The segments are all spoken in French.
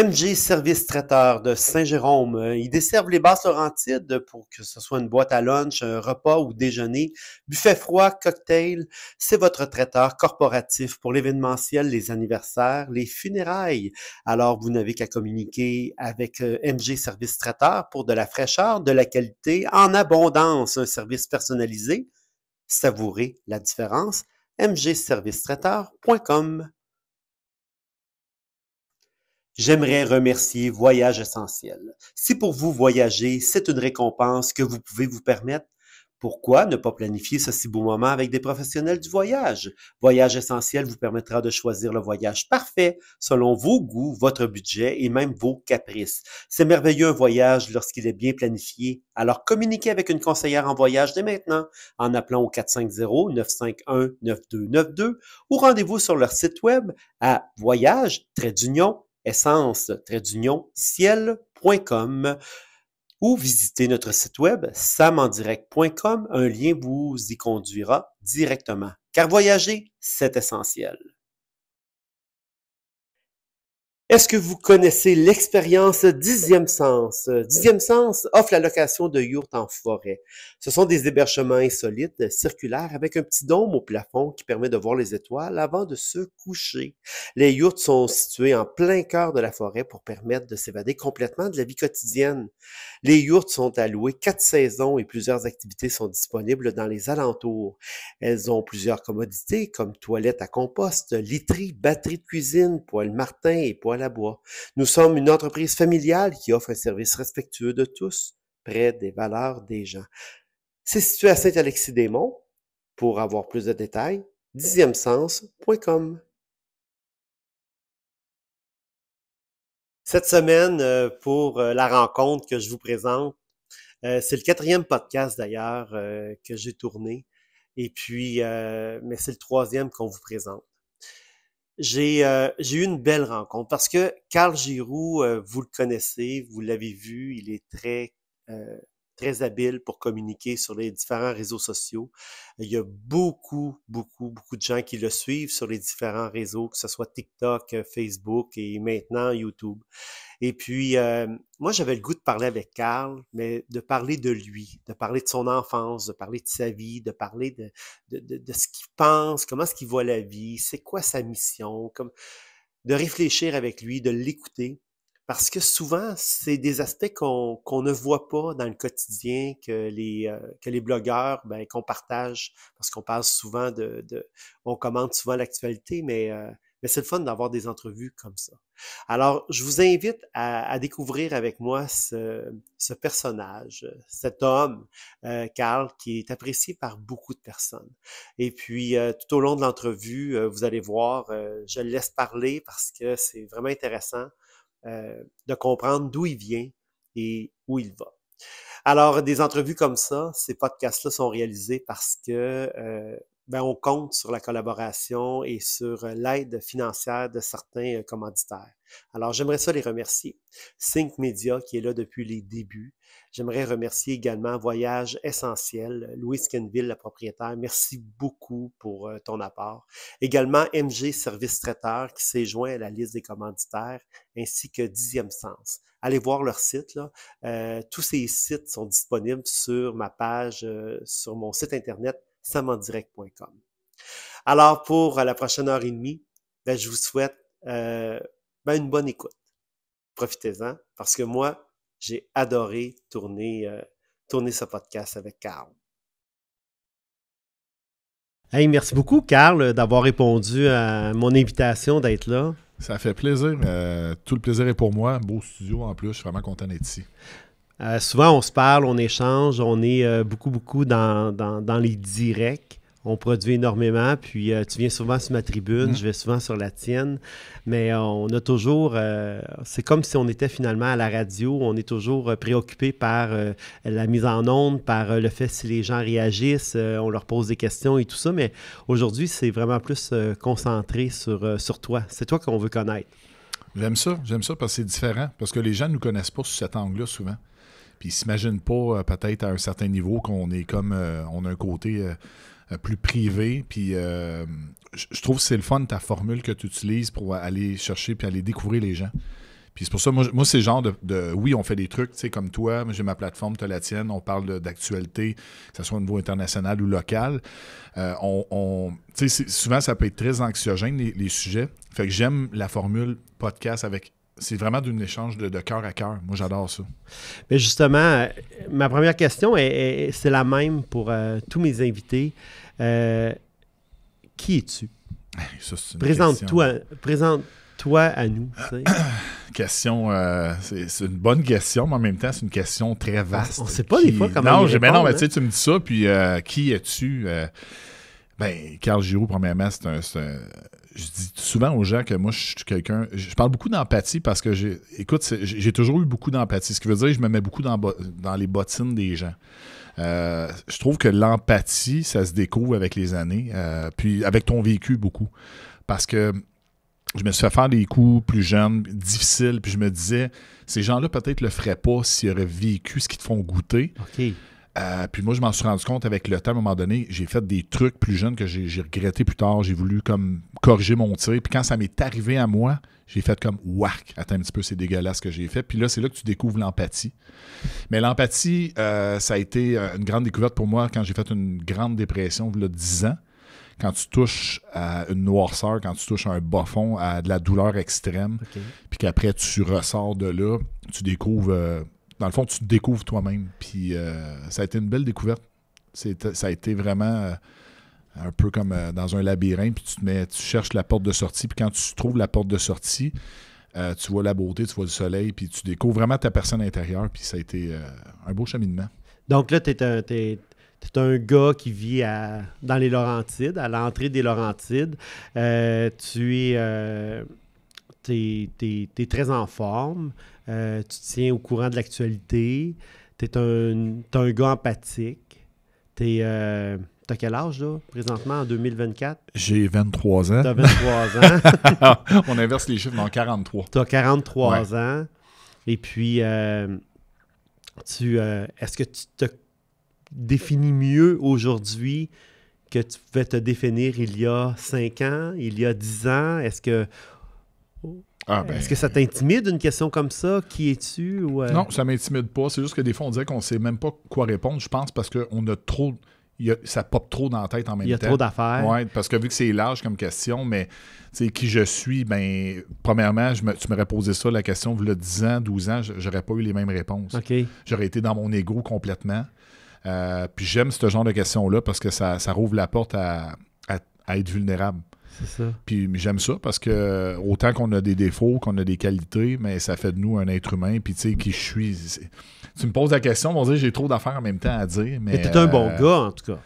MG Service Traiteur de Saint-Jérôme. Euh, ils desservent les basses Laurentides pour que ce soit une boîte à lunch, un repas ou déjeuner. Buffet froid, cocktail, c'est votre traiteur corporatif pour l'événementiel, les anniversaires, les funérailles. Alors, vous n'avez qu'à communiquer avec euh, MG Service Traiteur pour de la fraîcheur, de la qualité, en abondance, un service personnalisé. Savourez la différence. mgservicetraiteur.com j'aimerais remercier Voyage Essentiel. Si pour vous voyager, c'est une récompense que vous pouvez vous permettre, pourquoi ne pas planifier ce si beau moment avec des professionnels du voyage? Voyage Essentiel vous permettra de choisir le voyage parfait selon vos goûts, votre budget et même vos caprices. C'est merveilleux un voyage lorsqu'il est bien planifié. Alors communiquez avec une conseillère en voyage dès maintenant en appelant au 450-951-9292 ou rendez-vous sur leur site web à voyage d'union essence trait ciel.com ou visitez notre site web samandirect.com. Un lien vous y conduira directement. Car voyager, c'est essentiel. Est-ce que vous connaissez l'expérience Dixième Sens? Dixième Sens offre la location de yurts en forêt. Ce sont des hébergements insolites, circulaires, avec un petit dôme au plafond qui permet de voir les étoiles avant de se coucher. Les yurts sont situés en plein cœur de la forêt pour permettre de s'évader complètement de la vie quotidienne. Les yurts sont alloués quatre saisons et plusieurs activités sont disponibles dans les alentours. Elles ont plusieurs commodités comme toilettes à compost, literie, batterie de cuisine, poêle martin et poêle Bois. Nous sommes une entreprise familiale qui offre un service respectueux de tous, près des valeurs des gens. C'est situé à Saint-Alexis-des-Monts. Pour avoir plus de détails, dixième Cette semaine, euh, pour euh, la rencontre que je vous présente, euh, c'est le quatrième podcast d'ailleurs que j'ai tourné, et puis, mais c'est le troisième qu'on vous présente. Euh, j'ai eu une belle rencontre parce que Carl Giroux, euh, vous le connaissez, vous l'avez vu, il est très euh, très habile pour communiquer sur les différents réseaux sociaux. Il y a beaucoup, beaucoup, beaucoup de gens qui le suivent sur les différents réseaux, que ce soit TikTok, euh, Facebook et maintenant YouTube. Et puis, euh, moi, j'avais le goût de parler avec Carl, mais de parler de lui, de parler de son enfance, de parler de sa vie, de parler de, ce qu'il pense, comment est-ce qu'il voit la vie, c'est quoi sa mission, comme de réfléchir avec lui, de l'écouter. Parce que souvent, c'est des aspects qu'on ne voit pas dans le quotidien euh, que les, blogueurs, ben, qu'on partage, parce qu'on parle souvent de, On commente souvent l'actualité, euh, mais, c'est le fun d'avoir des entrevues comme ça. Alors, je vous invite à, découvrir avec moi ce, personnage, cet homme, euh, Karl, qui est apprécié par beaucoup de personnes. Et puis, euh, tout au long de l'entrevue, vous allez voir, je le laisse parler parce que c'est vraiment intéressant. Euh, de comprendre d'où il vient et où il va. Alors, des entrevues comme ça, ces podcasts-là sont réalisés parce que euh, ben, on compte sur la collaboration et sur euh, l'aide financière de certains euh, commanditaires. Alors, j'aimerais ça les remercier. Sync Media, qui est là depuis les débuts. J'aimerais remercier également Voyage Essentiel, Louis Kenville, la propriétaire. Merci beaucoup pour euh, ton apport. Également, MG Service Traiteur, qui s'est joint à la liste des commanditaires, ainsi que Dixième Sens. Allez voir leur site. Là. tous ces sites sont disponibles sur ma page, sur mon site Internet samandirect.com. Alors, pour euh, la prochaine heure et demie, ben, je vous souhaite euh, ben, une bonne écoute. Profitez-en, parce que moi, j'ai adoré tourner, euh, tourner ce podcast avec Carl. Hey, merci beaucoup, Carl, d'avoir répondu à mon invitation d'être là. Ça fait plaisir. tout le plaisir est pour moi. Beau studio en plus. Je suis vraiment content d'être ici. Euh, souvent, on se parle, on échange, on est euh, beaucoup, beaucoup dans, les directs. On produit énormément, puis euh, tu viens souvent sur ma tribune, mm-hmm. je vais souvent sur la tienne, mais on a toujours, c'est comme si on était finalement à la radio, on est toujours préoccupé par la mise en onde, par le fait si les gens réagissent, on leur pose des questions et tout ça, mais aujourd'hui, c'est vraiment plus concentré sur, sur toi. C'est toi qu'on veut connaître. J'aime ça, j'aime ça parce que c'est différent, parce que les gens ne nous connaissent pas sous cet angle-là souvent. Puis ils s'imaginent pas, euh, peut-être à un certain niveau, qu'on est comme. Euh, on a un côté euh, plus privé. Puis je trouve que c'est le fun ta formule que tu utilises pour aller chercher puis aller découvrir les gens. Puis c'est pour ça, moi, moi c'est genre de, Oui, on fait des trucs, tu sais, comme toi, j'ai ma plateforme, tu as la tienne, on parle d'actualité, que ce soit au niveau international ou local. on, tu sais, souvent, ça peut être très anxiogène, les sujets. Fait que j'aime la formule podcast avec c'est vraiment d'un échange de, cœur à cœur. Moi, j'adore ça. Mais justement, euh, ma première question, est, c'est la même pour euh, tous mes invités. Euh, qui es-tu? Présente-toi présente toi à nous. question, c'est une bonne question, mais en même temps, c'est une question très vaste. On ne sait pas des fois comment. Non, répondre, non, mais tu, hein. tu me dis ça, puis qui es-tu? ben, Carl Giroux, premièrement, c'est un je dis souvent aux gens que moi, je suis quelqu'un. Je parle beaucoup d'empathie parce que j'ai. Écoute, j'ai toujours eu beaucoup d'empathie. Ce qui veut dire que je me mets beaucoup dans, les bottines des gens. Euh, je trouve que l'empathie, ça se découvre avec les années, euh, puis avec ton vécu beaucoup. Parce que je me suis fait faire des coups plus jeunes, difficiles, puis je me disais, ces gens-là peut-être le feraient pas s'ils auraient vécu ce qu'ils te font goûter. OK. Euh, puis moi, je m'en suis rendu compte avec le temps, à un moment donné, j'ai fait des trucs plus jeunes que j'ai regretté plus tard. J'ai voulu comme corriger mon tir. Puis quand ça m'est arrivé à moi, j'ai fait comme Wark, attends un petit peu, c'est dégueulasse ce que j'ai fait. Puis là, c'est là que tu découvres l'empathie. Mais l'empathie, euh, ça a été euh, une grande découverte pour moi quand j'ai fait une grande dépression, il y 10 ans. Quand tu touches à une noirceur, quand tu touches à un bas fond, à de la douleur extrême, puis qu'après tu ressors de là, tu découvres dans le fond, tu te découvres toi-même. Puis euh, ça a été une belle découverte. Ça a été vraiment euh, un peu comme euh, dans un labyrinthe, puis tu, te mets, tu cherches la porte de sortie. Puis quand tu trouves la porte de sortie, tu vois la beauté, tu vois le soleil, puis tu découvres vraiment ta personne intérieure. Puis ça a été un beau cheminement. Donc là, tu es un. T'es... un gars qui vit dans les Laurentides, à l'entrée des Laurentides. tu es, très en forme. Euh, tu tiens au courant de l'actualité. Tu es un, gars empathique. Tu euh, as quel âge, là, présentement, en 2024? J'ai 23 ans. Tu as 23 ans. On inverse les chiffres dans 43. Tu as 43 ans. Et puis, euh, tu euh, est-ce que tu te définis mieux aujourd'hui que tu pouvais te définir il y a 5 ans, il y a 10 ans? Est-ce que ah, Est-ce ben, que ça t'intimide une question comme ça? Qui es-tu? Euh? Non, ça m'intimide pas. C'est juste que des fois, on dirait qu'on ne sait même pas quoi répondre, je pense, parce qu'on a trop. ça pop trop dans la tête en même temps. Il y a trop d'affaires. Oui, parce que vu que c'est large comme question, mais qui je suis, ben premièrement, je me, tu m'aurais posé ça, la question, vu le 10 ans, 12 ans, j'aurais pas eu les mêmes réponses. J'aurais été dans mon ego complètement. Euh, puis j'aime ce genre de questions-là parce que ça, rouvre la porte à être vulnérable. C'est ça. Puis j'aime ça parce que autant qu'on a des défauts, qu'on a des qualités, mais ça fait de nous un être humain. Puis tu sais, qui je suis. Tu me poses la question, on va dire j'ai trop d'affaires en même temps à dire. Mais, t'es un bon euh, gars, en tout cas.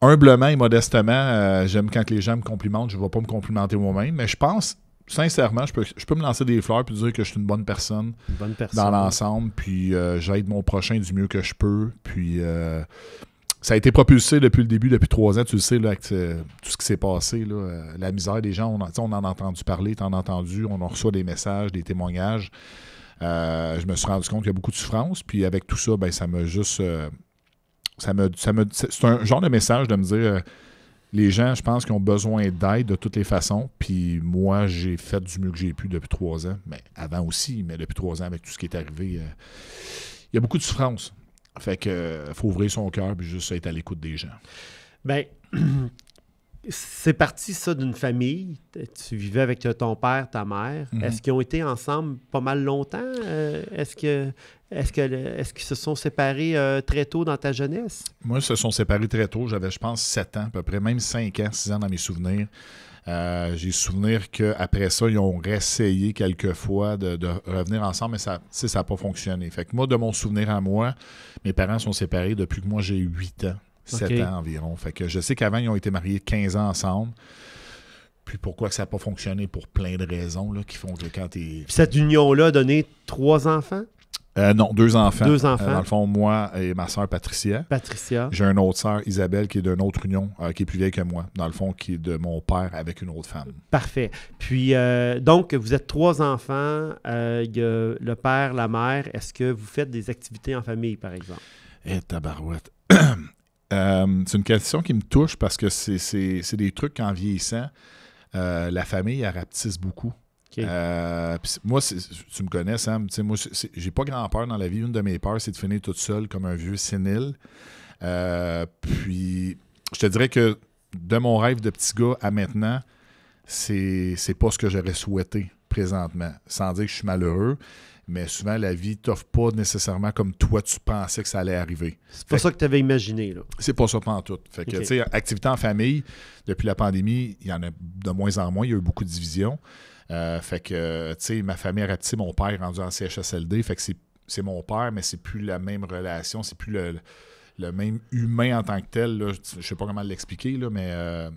Humblement et modestement, euh, j'aime quand les gens me complimentent. Je ne vais pas me complimenter moi-même, mais je pense, sincèrement, je peux, me lancer des fleurs et dire que je suis une bonne personne, dans l'ensemble, puis euh, j'aide mon prochain du mieux que je peux, puis ça a été propulsé depuis le début, depuis trois ans. Tu le sais, euh, tout ce qui s'est passé, euh, la misère des gens, on, en, a entendu parler, en as entendu, on en reçoit des messages, des témoignages. Euh, je me suis rendu compte qu'il y a beaucoup de souffrance. Puis avec tout ça, ben, ça m'a juste. ça me, ça me, c'est un genre de message de me dire les gens, je pense qu'ils ont besoin d'aide de toutes les façons. Puis moi, j'ai fait du mieux que j'ai pu depuis trois ans. Mais avant aussi, mais depuis trois ans, avec tout ce qui est arrivé, il y a beaucoup de souffrance. Fait que faut ouvrir son cœur puis juste être à l'écoute des gens. Ben, c'est parti ça d'une famille. Tu vivais avec ton père, ta mère. Mhm. Est-ce qu'ils ont été ensemble pas mal longtemps? Euh, est-ce que est-ce que est-ce qu'ils se sont séparés euh, très tôt dans ta jeunesse? Moi, ils se sont séparés très tôt. J'avais, je pense, 7 ans, à peu près, même 5 ans, 6 ans dans mes souvenirs. Euh, j'ai souvenir qu'après ça, ils ont essayé quelques fois de, revenir ensemble, mais ça n'a pas fonctionné. Fait que moi, de mon souvenir à moi, mes parents sont séparés depuis que moi j'ai 8 ans, 7 ans environ. Fait que je sais qu'avant, ils ont été mariés 15 ans ensemble. Puis pourquoi ça n'a pas fonctionné pour plein de raisons là, qui font que quand t'es. cette union-là a donné trois enfants? Euh, non, deux enfants. Deux euh, enfants. dans le fond, moi et ma sœur Patricia. Patricia. J'ai une autre sœur, Isabelle, qui est d'une autre union, euh, qui est plus vieille que moi. Dans le fond, qui est de mon père avec une autre femme. Parfait. Puis, donc, vous êtes trois enfants. Il y a le père, la mère. Est-ce que vous faites des activités en famille, par exemple? Eh, tabarouette. c'est une question qui me touche parce que c'est des trucs qu'en vieillissant, la famille, elle rapetisse beaucoup. Euh, moi, tu me connais, Sam. Moi, j'ai pas grand peur dans la vie. Une de mes peurs, c'est de finir toute seule comme un vieux sénile. Euh, puis, je te dirais que de mon rêve de petit gars à maintenant, c'est pas ce que j'aurais souhaité présentement. Sans dire que je suis malheureux, mais souvent, la vie t'offre pas nécessairement comme toi, tu pensais que ça allait arriver. C'est pas ça que tu avais imaginé. là. C'est pas ça, pantoute. tout. Fait que, tu sais, activité en famille, depuis la pandémie, il y en a de moins en moins. Il y a eu beaucoup de divisions. Euh, fait que, tu sais, ma famille a raté mon père est rendu en CHSLD. Fait que c'est mon père, mais c'est plus la même relation, c'est plus le, même humain en tant que tel. Je sais pas comment l'expliquer, mais euh,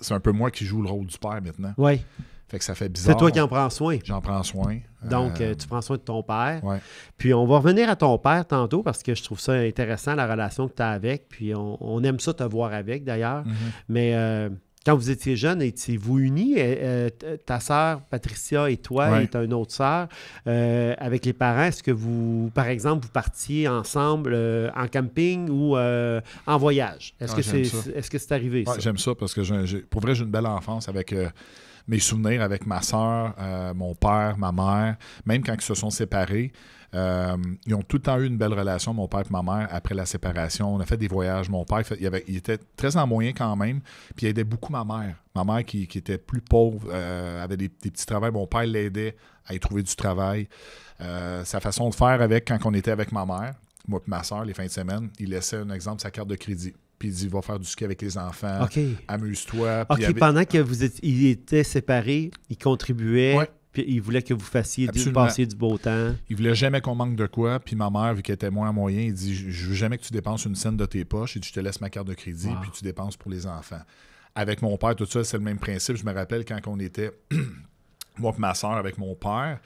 c'est un peu moi qui joue le rôle du père maintenant. Oui. Fait que ça fait bizarre. C'est toi qui en prends soin. J'en prends soin. Donc, euh, tu prends soin de ton père. Ouais. Puis, on va revenir à ton père tantôt parce que je trouve ça intéressant, la relation que tu as avec. Puis, on, aime ça te voir avec, d'ailleurs. Mm-hmm. Mais quand vous étiez jeune, étiez-vous unis, euh, euh, ta sœur Patricia et toi et autre sœur, euh, avec les parents, est-ce que vous, par exemple, vous partiez ensemble en camping ou en voyage? Est-ce ah, que c'est est, arrivé? Ouais, J'aime ça parce que pour vrai, j'ai une belle enfance avec mes souvenirs avec ma soeur, euh, mon père, ma mère, même quand ils se sont séparés, euh, ils ont tout le temps eu une belle relation, mon père et ma mère, après la séparation. On a fait des voyages. Mon père, il, avait, était très en moyen quand même, puis il aidait beaucoup ma mère. Ma mère, qui, était plus pauvre, euh, avait des, petits travails. Mon père l'aidait à y trouver du travail. sa façon de faire avec, quand on était avec ma mère, moi et ma soeur, les fins de semaine, il laissait un exemple sa carte de crédit puis il dit va faire du ski avec les enfants, amuse-toi. OK, pendant que vous étiez, il était séparé, il contribuait. Puis il voulait que vous fassiez du, passer du beau temps. Il voulait jamais qu'on manque de quoi. Puis ma mère, vu qu'elle était moins moyen, il dit Je veux jamais que tu dépenses une scène de tes poches et je te laisse ma carte de crédit, puis tu dépenses pour les enfants. Avec mon père, tout ça, c'est le même principe. Je me rappelle quand on était, moi et ma soeur, avec mon père,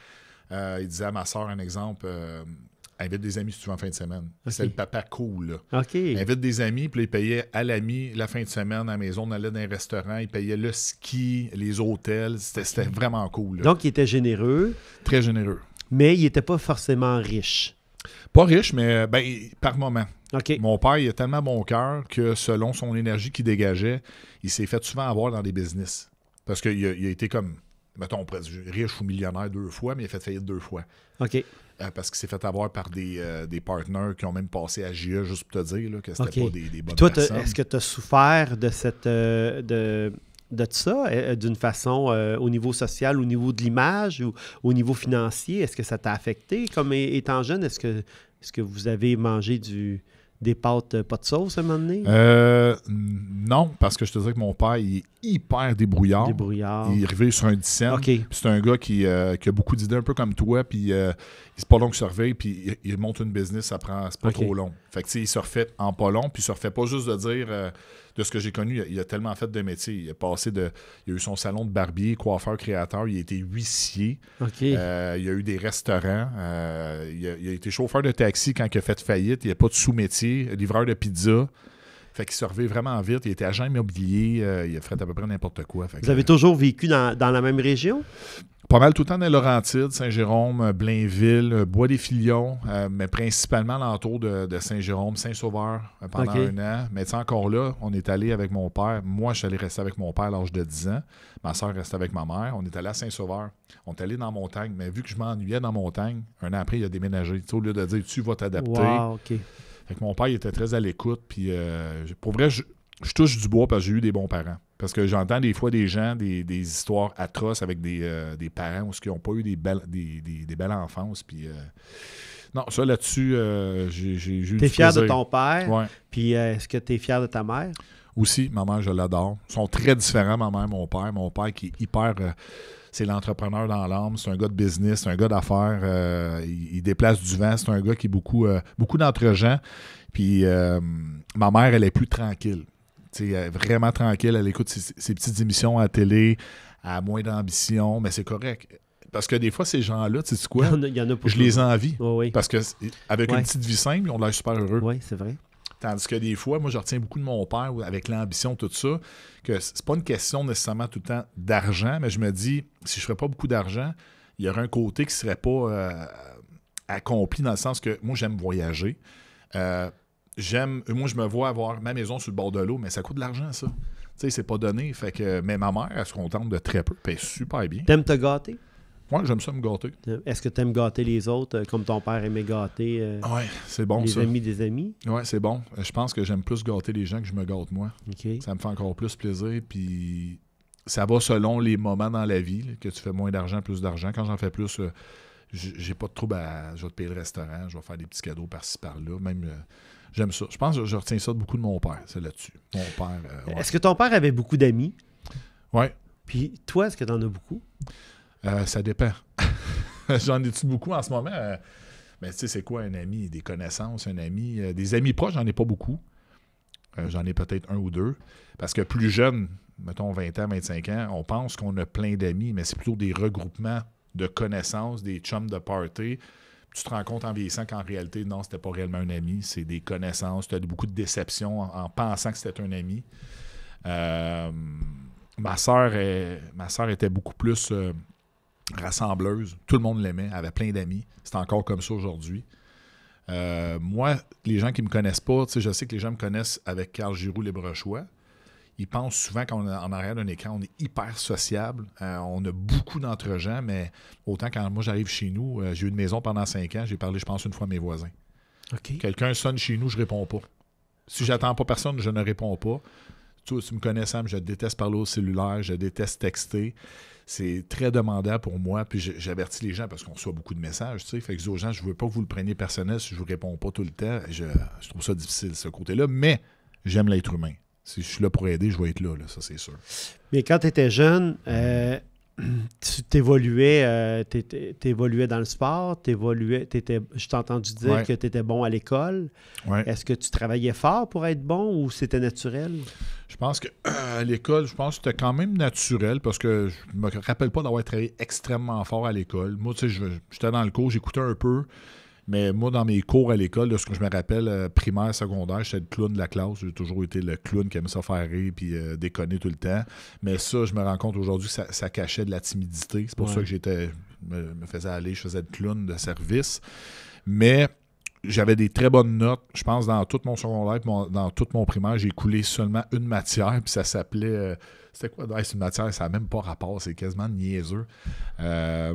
euh, il disait à ma soeur un exemple. Euh, invite des amis si tu en fin de semaine. C'était le papa cool. Là. Invite des amis, puis il payait à l'ami la fin de semaine à la maison. On allait dans un restaurant, il payait le ski, les hôtels. C'était vraiment cool. Donc, il était généreux. Très généreux. Mais il n'était pas forcément riche. Pas riche, mais ben, par moment. Mon père, il a tellement bon cœur que selon son énergie qu'il dégageait, il s'est fait souvent avoir dans des business. Parce qu'il a, a été comme mettons, riche ou millionnaire deux fois, mais il a fait faillite deux fois. OK. Euh, parce que c'est fait avoir par des, euh, partenaires qui ont même passé à JE, juste pour te dire que c'était pas des, bonnes toi, Est-ce que tu as souffert de cette euh, de, de ça d'une façon au niveau social, au niveau de l'image ou au niveau financier? Est-ce que ça t'a affecté comme étant jeune? Est-ce que, est que vous avez mangé des pâtes pas de sauce à un moment donné? non, parce que je te disais que mon père, il est hyper débrouillard. Il est arrivé sur un 10 C'est un gars qui, a beaucoup d'idées, un peu comme toi, puis c'est pas long que surveille, puis il, monte une business, ça prend, c'est pas trop long. Fait que, il se refait en pas long, puis il se refait pas juste de dire, euh, de ce que j'ai connu, il a, tellement fait de métiers. Il a passé de, il a eu son salon de barbier, coiffeur, créateur, il a été huissier, euh, il a eu des restaurants, euh, il, a, été chauffeur de taxi quand il a fait faillite, il a pas de sous-métier, livreur de pizza. Fait qu'il surveille vraiment vite. Il était agent immobilier. il a fait à peu près n'importe quoi. Vous avez toujours vécu dans, dans, la même région? pas mal tout le temps dans Laurentides, Saint-Jérôme, Blainville, Bois-des-Filions, euh, mais principalement l'entour de, Saint-Jérôme, Saint-Sauveur euh, pendant un an. Mais encore là, on est allé avec mon père. Moi, je suis allé rester avec mon père à l'âge de 10 ans. Ma soeur restait avec ma mère. On est allé à Saint-Sauveur. On est allé dans montagne. Mais vu que je m'ennuyais dans montagne, un an après, il a déménagé. au lieu de dire tu vas t'adapter. Avec mon père il était très à l'écoute. Puis euh, pour vrai, je touche du bois parce que j'ai eu des bons parents. Parce que j'entends des fois des gens, des, histoires atroces avec des, euh, des parents ce qui n'ont pas eu des belles, des, des belles enfances. Puis, euh, Non, ça là-dessus, euh, j'ai j'ai eu es fier de ton père. Puis est-ce que tu es fier de ta mère? Aussi, maman je l'adore. Ils sont très différents, ma mère et mon père. Mon père qui est hyper c'est l'entrepreneur dans l'âme, c'est un gars de business, c'est un gars d'affaires, il, déplace du vent, c'est un gars qui est beaucoup, beaucoup d'entre-gens. Puis ma mère, elle est plus tranquille. Euh, vraiment tranquille, elle écoute ses, petites émissions à la télé, à moins d'ambition, mais c'est correct. Parce que des fois, ces gens-là, tu sais quoi? je les envie. Parce que avec une petite vie simple, ils ont l'air super heureux. Oui, c'est vrai. Tandis que des fois, moi, je retiens beaucoup de mon père avec l'ambition, tout ça, que c'est pas une question nécessairement tout le temps d'argent, mais je me dis, si je ferais pas beaucoup d'argent, il y aurait un côté qui serait pas euh, accompli dans le sens que moi, j'aime voyager. Euh, j'aime. Euh, moi, je me vois avoir ma maison sur le bord de l'eau, mais ça coûte de l'argent, ça. Tu sais, c'est pas donné. Fait que, mais ma mère, elle se contente de très peu. Paye super bien. T'aimes te gâter? Moi, j'aime ça me gâter. Euh, est-ce que t'aimes gâter les autres euh, comme ton père aimait gâter c'est bon, les amis des amis? Oui, c'est bon. Je pense que j'aime plus gâter les gens que je me gâte moi. Ça me fait encore plus plaisir. Puis ça va selon les moments dans la vie, que tu fais moins d'argent, plus d'argent. Quand j'en fais plus, j'ai pas de trouble à. Je vais te payer le restaurant, je vais faire des petits cadeaux par-ci, par-là. Même J'aime ça. Je pense que je retiens ça de beaucoup de mon père, c'est là-dessus. Euh, est-ce que ton père avait beaucoup d'amis? Oui. Puis toi, est-ce que tu en as beaucoup? Euh, ça dépend. j'en ai-tu beaucoup en ce moment? Mais euh, ben, tu sais, c'est quoi un ami? Des connaissances, un ami. des amis proches, j'en ai pas beaucoup. j'en ai peut-être un ou deux. Parce que plus jeune, mettons 20 ans, 25 ans, on pense qu'on a plein d'amis, mais c'est plutôt des regroupements de connaissances, des chums de party tu te rends compte en vieillissant qu'en réalité, non, c'était pas réellement un ami, c'est des connaissances. Tu as beaucoup de déceptions en, pensant que c'était un ami. Euh, ma soeur, ma était beaucoup plus euh, rassembleuse. Tout le monde l'aimait, avait plein d'amis. C'est encore comme ça aujourd'hui. Euh, moi, les gens qui me connaissent pas, je sais que les gens me connaissent avec Carl Giroux, les Brochois ils pensent souvent qu'en arrière d'un écran, on est hyper sociable. Euh, on a beaucoup d'entre-gens, mais autant quand moi j'arrive chez nous, euh, j'ai eu une maison pendant cinq ans, j'ai parlé, je pense, une fois à mes voisins. Quelqu'un sonne chez nous, je réponds pas. Si j'attends pas personne, je ne réponds pas. Tu, me connais, Sam, je déteste parler au cellulaire, je déteste texter. C'est très demandant pour moi. Puis j'avertis les gens parce qu'on reçoit beaucoup de messages. Tu sais. Fait aux gens, je veux pas que vous le preniez personnel si je vous réponds pas tout le temps. Je, je trouve ça difficile, ce côté-là. Mais j'aime l'être humain. Si je suis là pour aider, je vais être là, ça c'est sûr. Mais quand euh, tu étais jeune, tu évoluais euh, t'évoluais dans le sport, évoluais, t'étais, je t'ai entendu dire que tu étais bon à l'école. Est-ce que tu travaillais fort pour être bon ou c'était naturel? Je pense que à l'école, je pense que c'était quand même naturel parce que je me rappelle pas d'avoir travaillé extrêmement fort à l'école. Moi, tu sais, j'étais dans le cours, j'écoutais un peu. Mais moi, dans mes cours à l'école, ce que je me rappelle, euh, primaire, secondaire, j'étais le clown de la classe. J'ai toujours été le clown qui aime ça faire rire puis euh, déconner tout le temps. Mais ça, je me rends compte aujourd'hui, ça, ça, cachait de la timidité. C'est pour ça que j'étais me faisais aller, je faisais le clown de service. Mais j'avais des très bonnes notes. Je pense dans tout mon secondaire, dans tout mon primaire, j'ai coulé seulement une matière, puis ça s'appelait. Euh, c'était quoi C'est une matière, ça n'a même pas rapport, c'est quasiment niaiseux. Euh,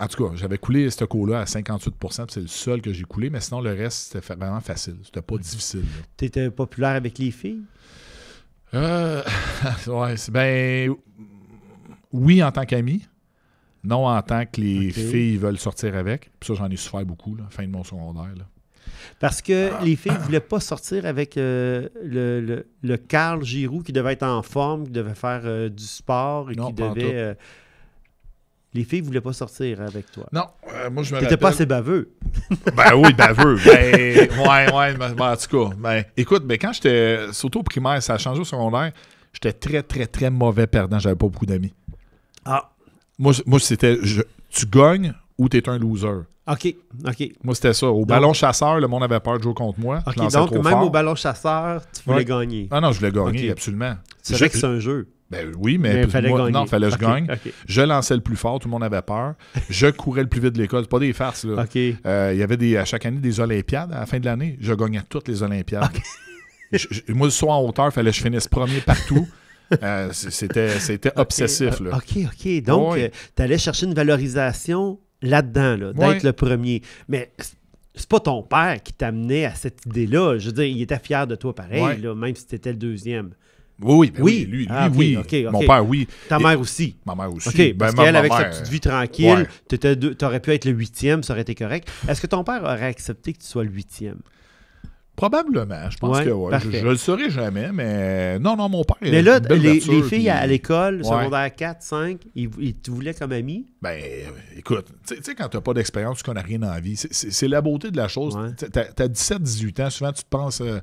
en tout cas, j'avais coulé ce cours-là à 58 puis c'est le seul que j'ai coulé, mais sinon, le reste, c'était vraiment facile. C'était pas difficile. Tu étais populaire avec les filles euh, ouais, ben. Oui, en tant qu'ami. Non en tant que les filles veulent sortir avec. Puis ça, j'en ai souffert beaucoup, fin de mon secondaire. Parce que ah. les filles ne voulaient pas sortir avec euh, le, le, Carl Giroux qui devait être en forme, qui devait faire euh, du sport et qui devait. Euh, les filles ne voulaient pas sortir avec toi. Non, moi je me rappelle... pas assez baveux. ben oui, baveux. Ben, ouais, ouais, ben, en tout cas. Ben, écoute, mais ben, quand j'étais, surtout au primaire, ça a changé au secondaire, j'étais très, très, très mauvais perdant. J'avais pas beaucoup d'amis. Ah. Moi, moi c'était tu gagnes ou tu es un loser. OK, OK. Moi, c'était ça. Au ballon chasseur, le monde avait peur de jouer contre moi. donc, même au ballon chasseur, tu voulais gagner. Ah non, je voulais gagner, absolument. C'est vrai que c'est un jeu. Ben oui, mais, il fallait moi, non, fallait que je gagne. Je lançais le plus fort, tout le monde avait peur. Je courais le plus vite de l'école. C'est pas des farces, là. Euh, il y avait des, à chaque année des Olympiades. À la fin de l'année, je gagnais toutes les Olympiades. moi, le soir en hauteur, fallait que je finisse premier partout. Euh, c'était, obsessif. Euh, OK, OK. Donc, tu allais chercher une valorisation là-dedans, là, d'être le premier. Mais c'est pas ton père qui t'amenait à cette idée-là. Je veux dire, il était fier de toi pareil, même si tu étais le deuxième. Oui, oui, ben oui, lui, ah, oui. Mon père, oui. Ta mère aussi. Ma mère aussi. parce ben, qu'elle, avec sa petite vie tranquille, tu aurais pu être le huitième, ça aurait été correct. Est-ce que ton père aurait accepté que tu sois le huitième? Probablement, je pense que ouais. Je, le saurai jamais, mais non, non, mon père. Mais là, les, filles à l'école, secondaire 4, 5, ils, te voulaient comme ami? Ben, écoute, tu sais, quand t'as pas d'expérience, tu connais rien dans la vie. C'est la beauté de la chose. T'as as, 17, 18 ans, souvent tu te penses euh,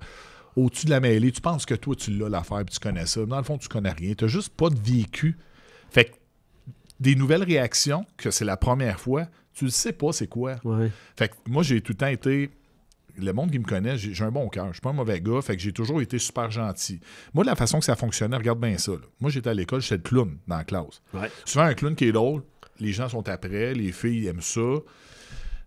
au-dessus de la mêlée, tu penses que toi, tu l'as l'affaire, puis tu connais ça. Dans le fond, tu connais rien. T'as juste pas de vécu. Fait que des nouvelles réactions, que c'est la première fois, tu ne sais pas c'est quoi. Fait que moi, j'ai tout le temps été le monde qui me connaît, j'ai un bon cœur. Je suis pas un mauvais gars, fait que j'ai toujours été super gentil. Moi, la façon que ça fonctionnait, regarde bien ça. Moi, j'étais à l'école, j'étais le clown dans la classe. Souvent, un clown qui est drôle, les gens sont après, les filles aiment ça.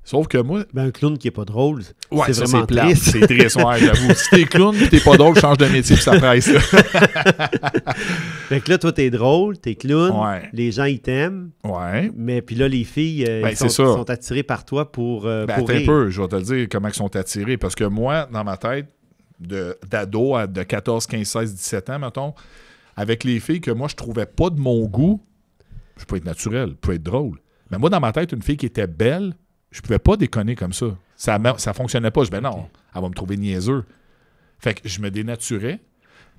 Sauf que moi. Ben, un clown qui n'est pas drôle, c'est vraiment triste. C'est triste, ouais, j'avoue. si t'es clown t'es pas drôle, change de métier puis ça presse. fait que là, toi, t'es drôle, t'es clown, les gens, ils t'aiment. Ouais. Mais puis là, les filles, euh, ben, sont, attirées par toi pour. Euh, ben, pour peu, je vais te le dire comment elles sont attirées. Parce que moi, dans ma tête, d'ado de 14, 15, 16, 17 ans, mettons, avec les filles que moi, je trouvais pas de mon goût, je peux être naturel, je peux être drôle. Mais moi, dans ma tête, une fille qui était belle, je pouvais pas déconner comme ça. Ça ne fonctionnait pas. Je ben non, elle va me trouver niaiseux. Fait que je me dénaturais,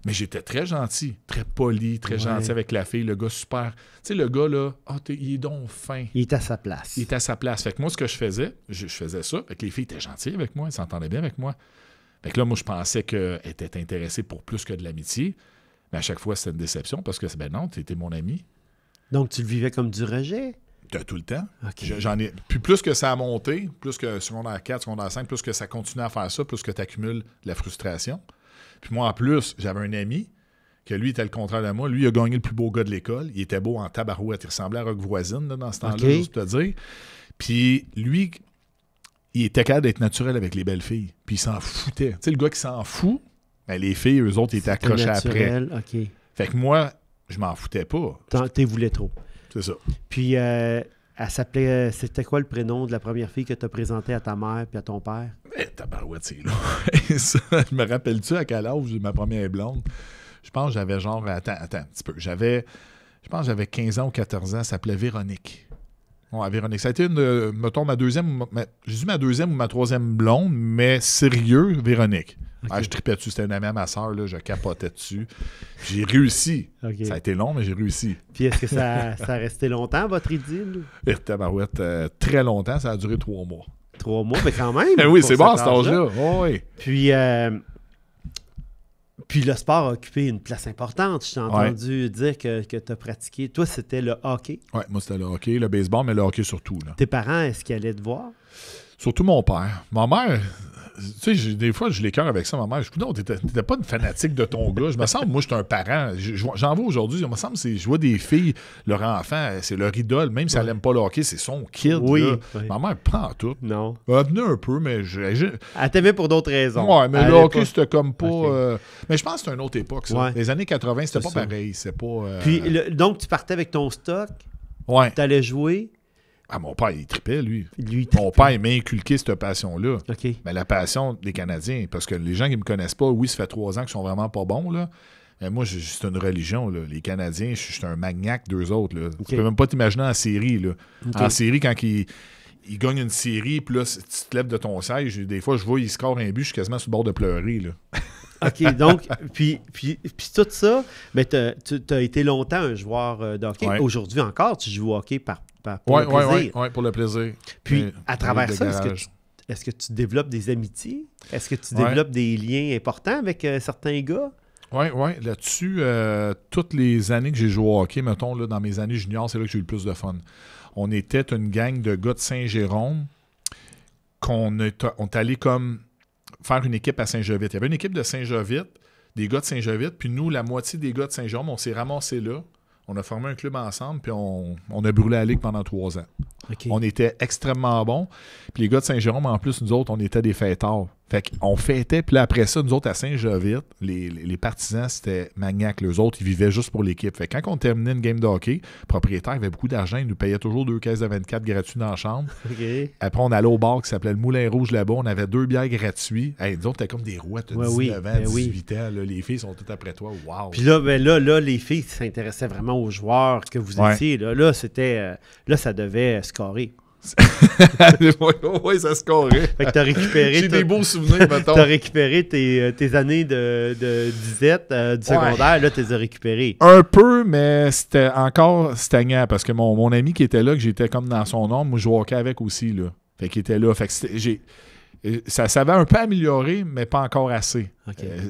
mais j'étais très gentil, très poli, très gentil avec la fille, le gars super. Tu sais, le gars, là, ah, il est donc fin. Il est à sa place. Il est à sa place. Fait que moi, ce que je faisais, je, faisais ça. Fait les filles étaient gentilles avec moi, elles s'entendaient bien avec moi. Fait que là, moi, je pensais qu'elles était intéressées pour plus que de l'amitié. Mais à chaque fois, c'était une déception parce que, ben non, tu étais mon ami. Donc, tu le vivais comme du rejet? tout le temps. J'en ai. Puis plus que ça a monté, plus que secondaire 4, secondaire 5, plus que ça continue à faire ça, plus que tu accumules la frustration. Puis moi, en plus, j'avais un ami que lui était le contraire de moi. Lui, il a gagné le plus beau gars de l'école. Il était beau en tabarouette. Il ressemblait à Rock Voisine dans ce temps-là, te dire. Puis lui, il était capable d'être naturel avec les belles filles. Puis il s'en foutait. Tu sais, le gars qui s'en fout, ben, les filles, eux autres, ils étaient après. Fait que moi, je m'en foutais pas. T'es voulais trop. C'est ça. Puis, euh, elle s'appelait. Euh, c'était quoi le prénom de la première fille que tu as présentée à ta mère puis à ton père? Ta eh, tabarouette, c'est ça, je me rappelle-tu à quel âge ma première blonde? Je pense que j'avais genre. Attends, attends un petit peu. J'avais. Je pense que j'avais 15 ans ou 14 ans. Elle s'appelait Véronique. Ouais, Véronique. Ça a été, une, euh, mettons, ma deuxième. j'ai dit ma deuxième ou ma troisième blonde, mais sérieux, Véronique. Ah, je tripais dessus, c'était une amie à ma soeur, là, je capotais dessus. J'ai réussi. Ça a été long, mais j'ai réussi. Puis est-ce que ça, ça, a resté longtemps, votre idylle? Et eh, tabarouette, euh, très longtemps, ça a duré trois mois. Trois mois, mais quand même. oui, c'est bon, cet âge-là. oui. Puis, euh, puis le sport a occupé une place importante. Je t'ai entendu dire que, que tu as pratiqué. Toi, c'était le hockey. Oui, moi, c'était le hockey, le baseball, mais le hockey surtout. Là. Tes parents, est-ce qu'ils allaient te voir? Surtout mon père. Ma mère, tu sais, des fois, je l'écœure avec ça, ma mère. Je dis, non, t'étais pas une fanatique de ton gars. Je me semble, moi, je suis un parent. J'en vois aujourd'hui. Il me semble, c'est, je vois des filles, leur enfant, c'est leur idole. Même si elle n'aime pas le hockey, c'est son kid. Ma mère, prend tout. Non. Elle venait un peu, mais. je... Elle t'aimait pour d'autres raisons. Ouais, mais le hockey, c'était comme pas. Euh, mais je pense que c'était une autre époque, ça. Les années 80, c'était pas pareil. C'est pas. Euh, Puis, donc, tu partais avec ton stock. Ouais. Tu allais jouer. Ah, mon père, il tripait, lui. mon père, il m'a inculqué cette passion-là. Mais la passion des Canadiens, parce que les gens qui ne me connaissent pas, oui, ça fait trois ans qu'ils sont vraiment pas bons, là. Mais moi, c'est une religion, Les Canadiens, je suis un maniaque d'eux autres, là. ne Tu peux même pas t'imaginer en série, là. En série, quand ils gagnent une série, puis là, tu te lèves de ton siège. Des fois, je vois, il score un but, je suis quasiment sur le bord de pleurer. OK, donc, puis, puis, puis tout ça, mais tu as, été longtemps un joueur euh, de Aujourd'hui encore, tu joues hockey par pour ouais, le Oui, pour le plaisir. Puis, à travers ça, est-ce que, tu, développes des amitiés? Est-ce que tu développes des liens importants avec euh, certains gars? Oui, oui. Là-dessus, euh, toutes les années que j'ai joué au hockey, mettons, là, dans mes années juniors, c'est là que j'ai eu le plus de fun. On était une gang de gars de Saint-Jérôme qu'on est, allé comme faire une équipe à Saint-Jovite. Il y avait une équipe de Saint-Jovite, des gars de Saint-Jovite, puis nous, la moitié des gars de Saint-Jérôme, on s'est ramassés là. On a formé un club ensemble, puis on, on a brûlé la ligue pendant trois ans. On était extrêmement bons. Puis les gars de Saint-Jérôme, en plus, nous autres, on était des fêteurs. Fait qu'on fêtait, puis après ça, nous autres, à Saint-Jovite, les, partisans, c'était maniaque. Les autres, ils vivaient juste pour l'équipe. Fait que quand on terminait une game de hockey, le propriétaire avait beaucoup d'argent, il nous payait toujours deux caisses de 24 gratuits dans la chambre. Après, on allait au bar qui s'appelait le Moulin Rouge là-bas, on avait deux bières gratuites. Les nous autres, t'es comme des rouettes, ouais, 19 ans, 18 ben ans, les filles sont toutes après toi, wow! Puis là, ben là, là, les filles s'intéressaient vraiment aux joueurs que vous étiez. Là, là c'était... Euh, là, ça devait carré. oui, ça se Fait que t'as récupéré. J'ai des beaux souvenirs, mettons. T'as récupéré euh, tes, années de, de disette euh, du secondaire, tu là, t'es récupéré. Un peu, mais c'était encore stagnant parce que mon, ami qui était là, que j'étais comme dans son ombre, moi, je jouais avec aussi, là. Fait qu'il était là. Euh, ça s'avait un peu amélioré, mais pas encore assez.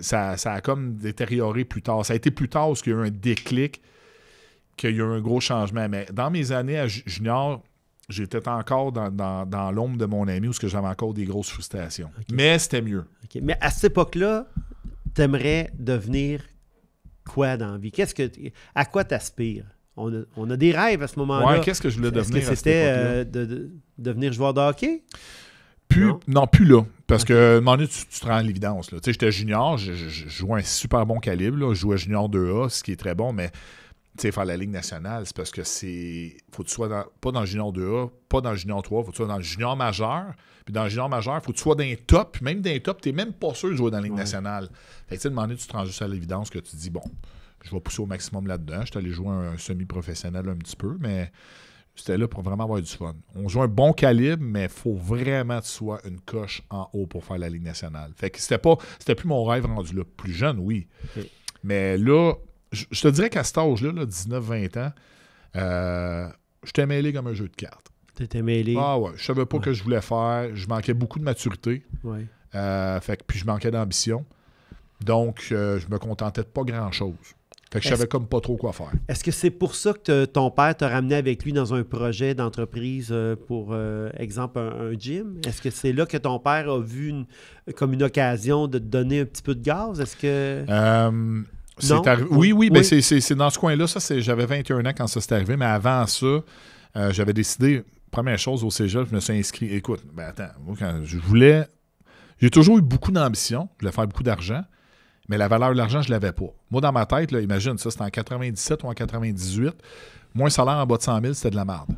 ça, ça a comme détérioré plus tard. Ça a été plus tard parce qu'il y a eu un déclic, qu'il y a eu un gros changement. Mais dans mes années à junior, j'étais encore dans, l'ombre de mon ami où j'avais encore des grosses frustrations. Mais c'était mieux. Mais à cette époque-là, t'aimerais devenir quoi dans la vie? Qu'est-ce que, à quoi t'aspires? On a, on a, des rêves à ce moment-là. Ouais, qu'est-ce que je voulais devenir? est c'était euh, de, devenir joueur de hockey? Plus, non? plus là. Parce que, à tu, tu, te rends l'évidence. Tu sais, j'étais junior, je, jouais un super bon calibre. Je jouais junior 2A, ce qui est très bon, mais tu sais, faire la Ligue nationale, c'est parce que c'est. Faut que tu sois pas dans le junior 2A, pas dans le junior 3, faut que tu sois dans le junior majeur. Puis dans le junior majeur, faut que tu sois dans les top. même dans les top, tu n'es même pas sûr de jouer dans la Ligue nationale. Fait que tu sais, demander, tu te rends juste à l'évidence que tu dis, bon, je vais pousser au maximum là-dedans. Je suis allé jouer un, semi-professionnel un petit peu, mais c'était là pour vraiment avoir du fun. On joue un bon calibre, mais faut vraiment que tu sois une coche en haut pour faire la Ligue nationale. Fait que c'était pas. C'était plus mon rêve rendu là. Plus jeune, oui. Mais là je, te dirais qu'à cet âge-là, -là, 19 20 ans, euh, je t'ai mêlé comme un jeu de cartes. T'étais mêlé? Ah ouais, je savais pas ce que je voulais faire. Je manquais beaucoup de maturité. Ouais. Euh, fait puis je manquais d'ambition. Donc, euh, je me contentais de pas grand-chose. Fait que je savais comme pas trop quoi faire. Est-ce que c'est pour ça que ton père t'a ramené avec lui dans un projet d'entreprise pour, exemple, un, gym? Est-ce que c'est là que ton père a vu comme une occasion de te donner un petit peu de gaz? Est-ce que... Oui, oui, mais ben c'est dans ce coin-là. Ça, j'avais 21 ans quand ça s'est arrivé, mais avant ça, euh, j'avais décidé, première chose au Cégep, je me suis inscrit. Écoute, ben attends, moi, quand je voulais. J'ai toujours eu beaucoup d'ambition, je voulais faire beaucoup d'argent, mais la valeur de l'argent, je ne l'avais pas. Moi, dans ma tête, là, imagine, ça, c'était en 97 ou en 98, moins salaire en bas de 100 000, c'était de la merde.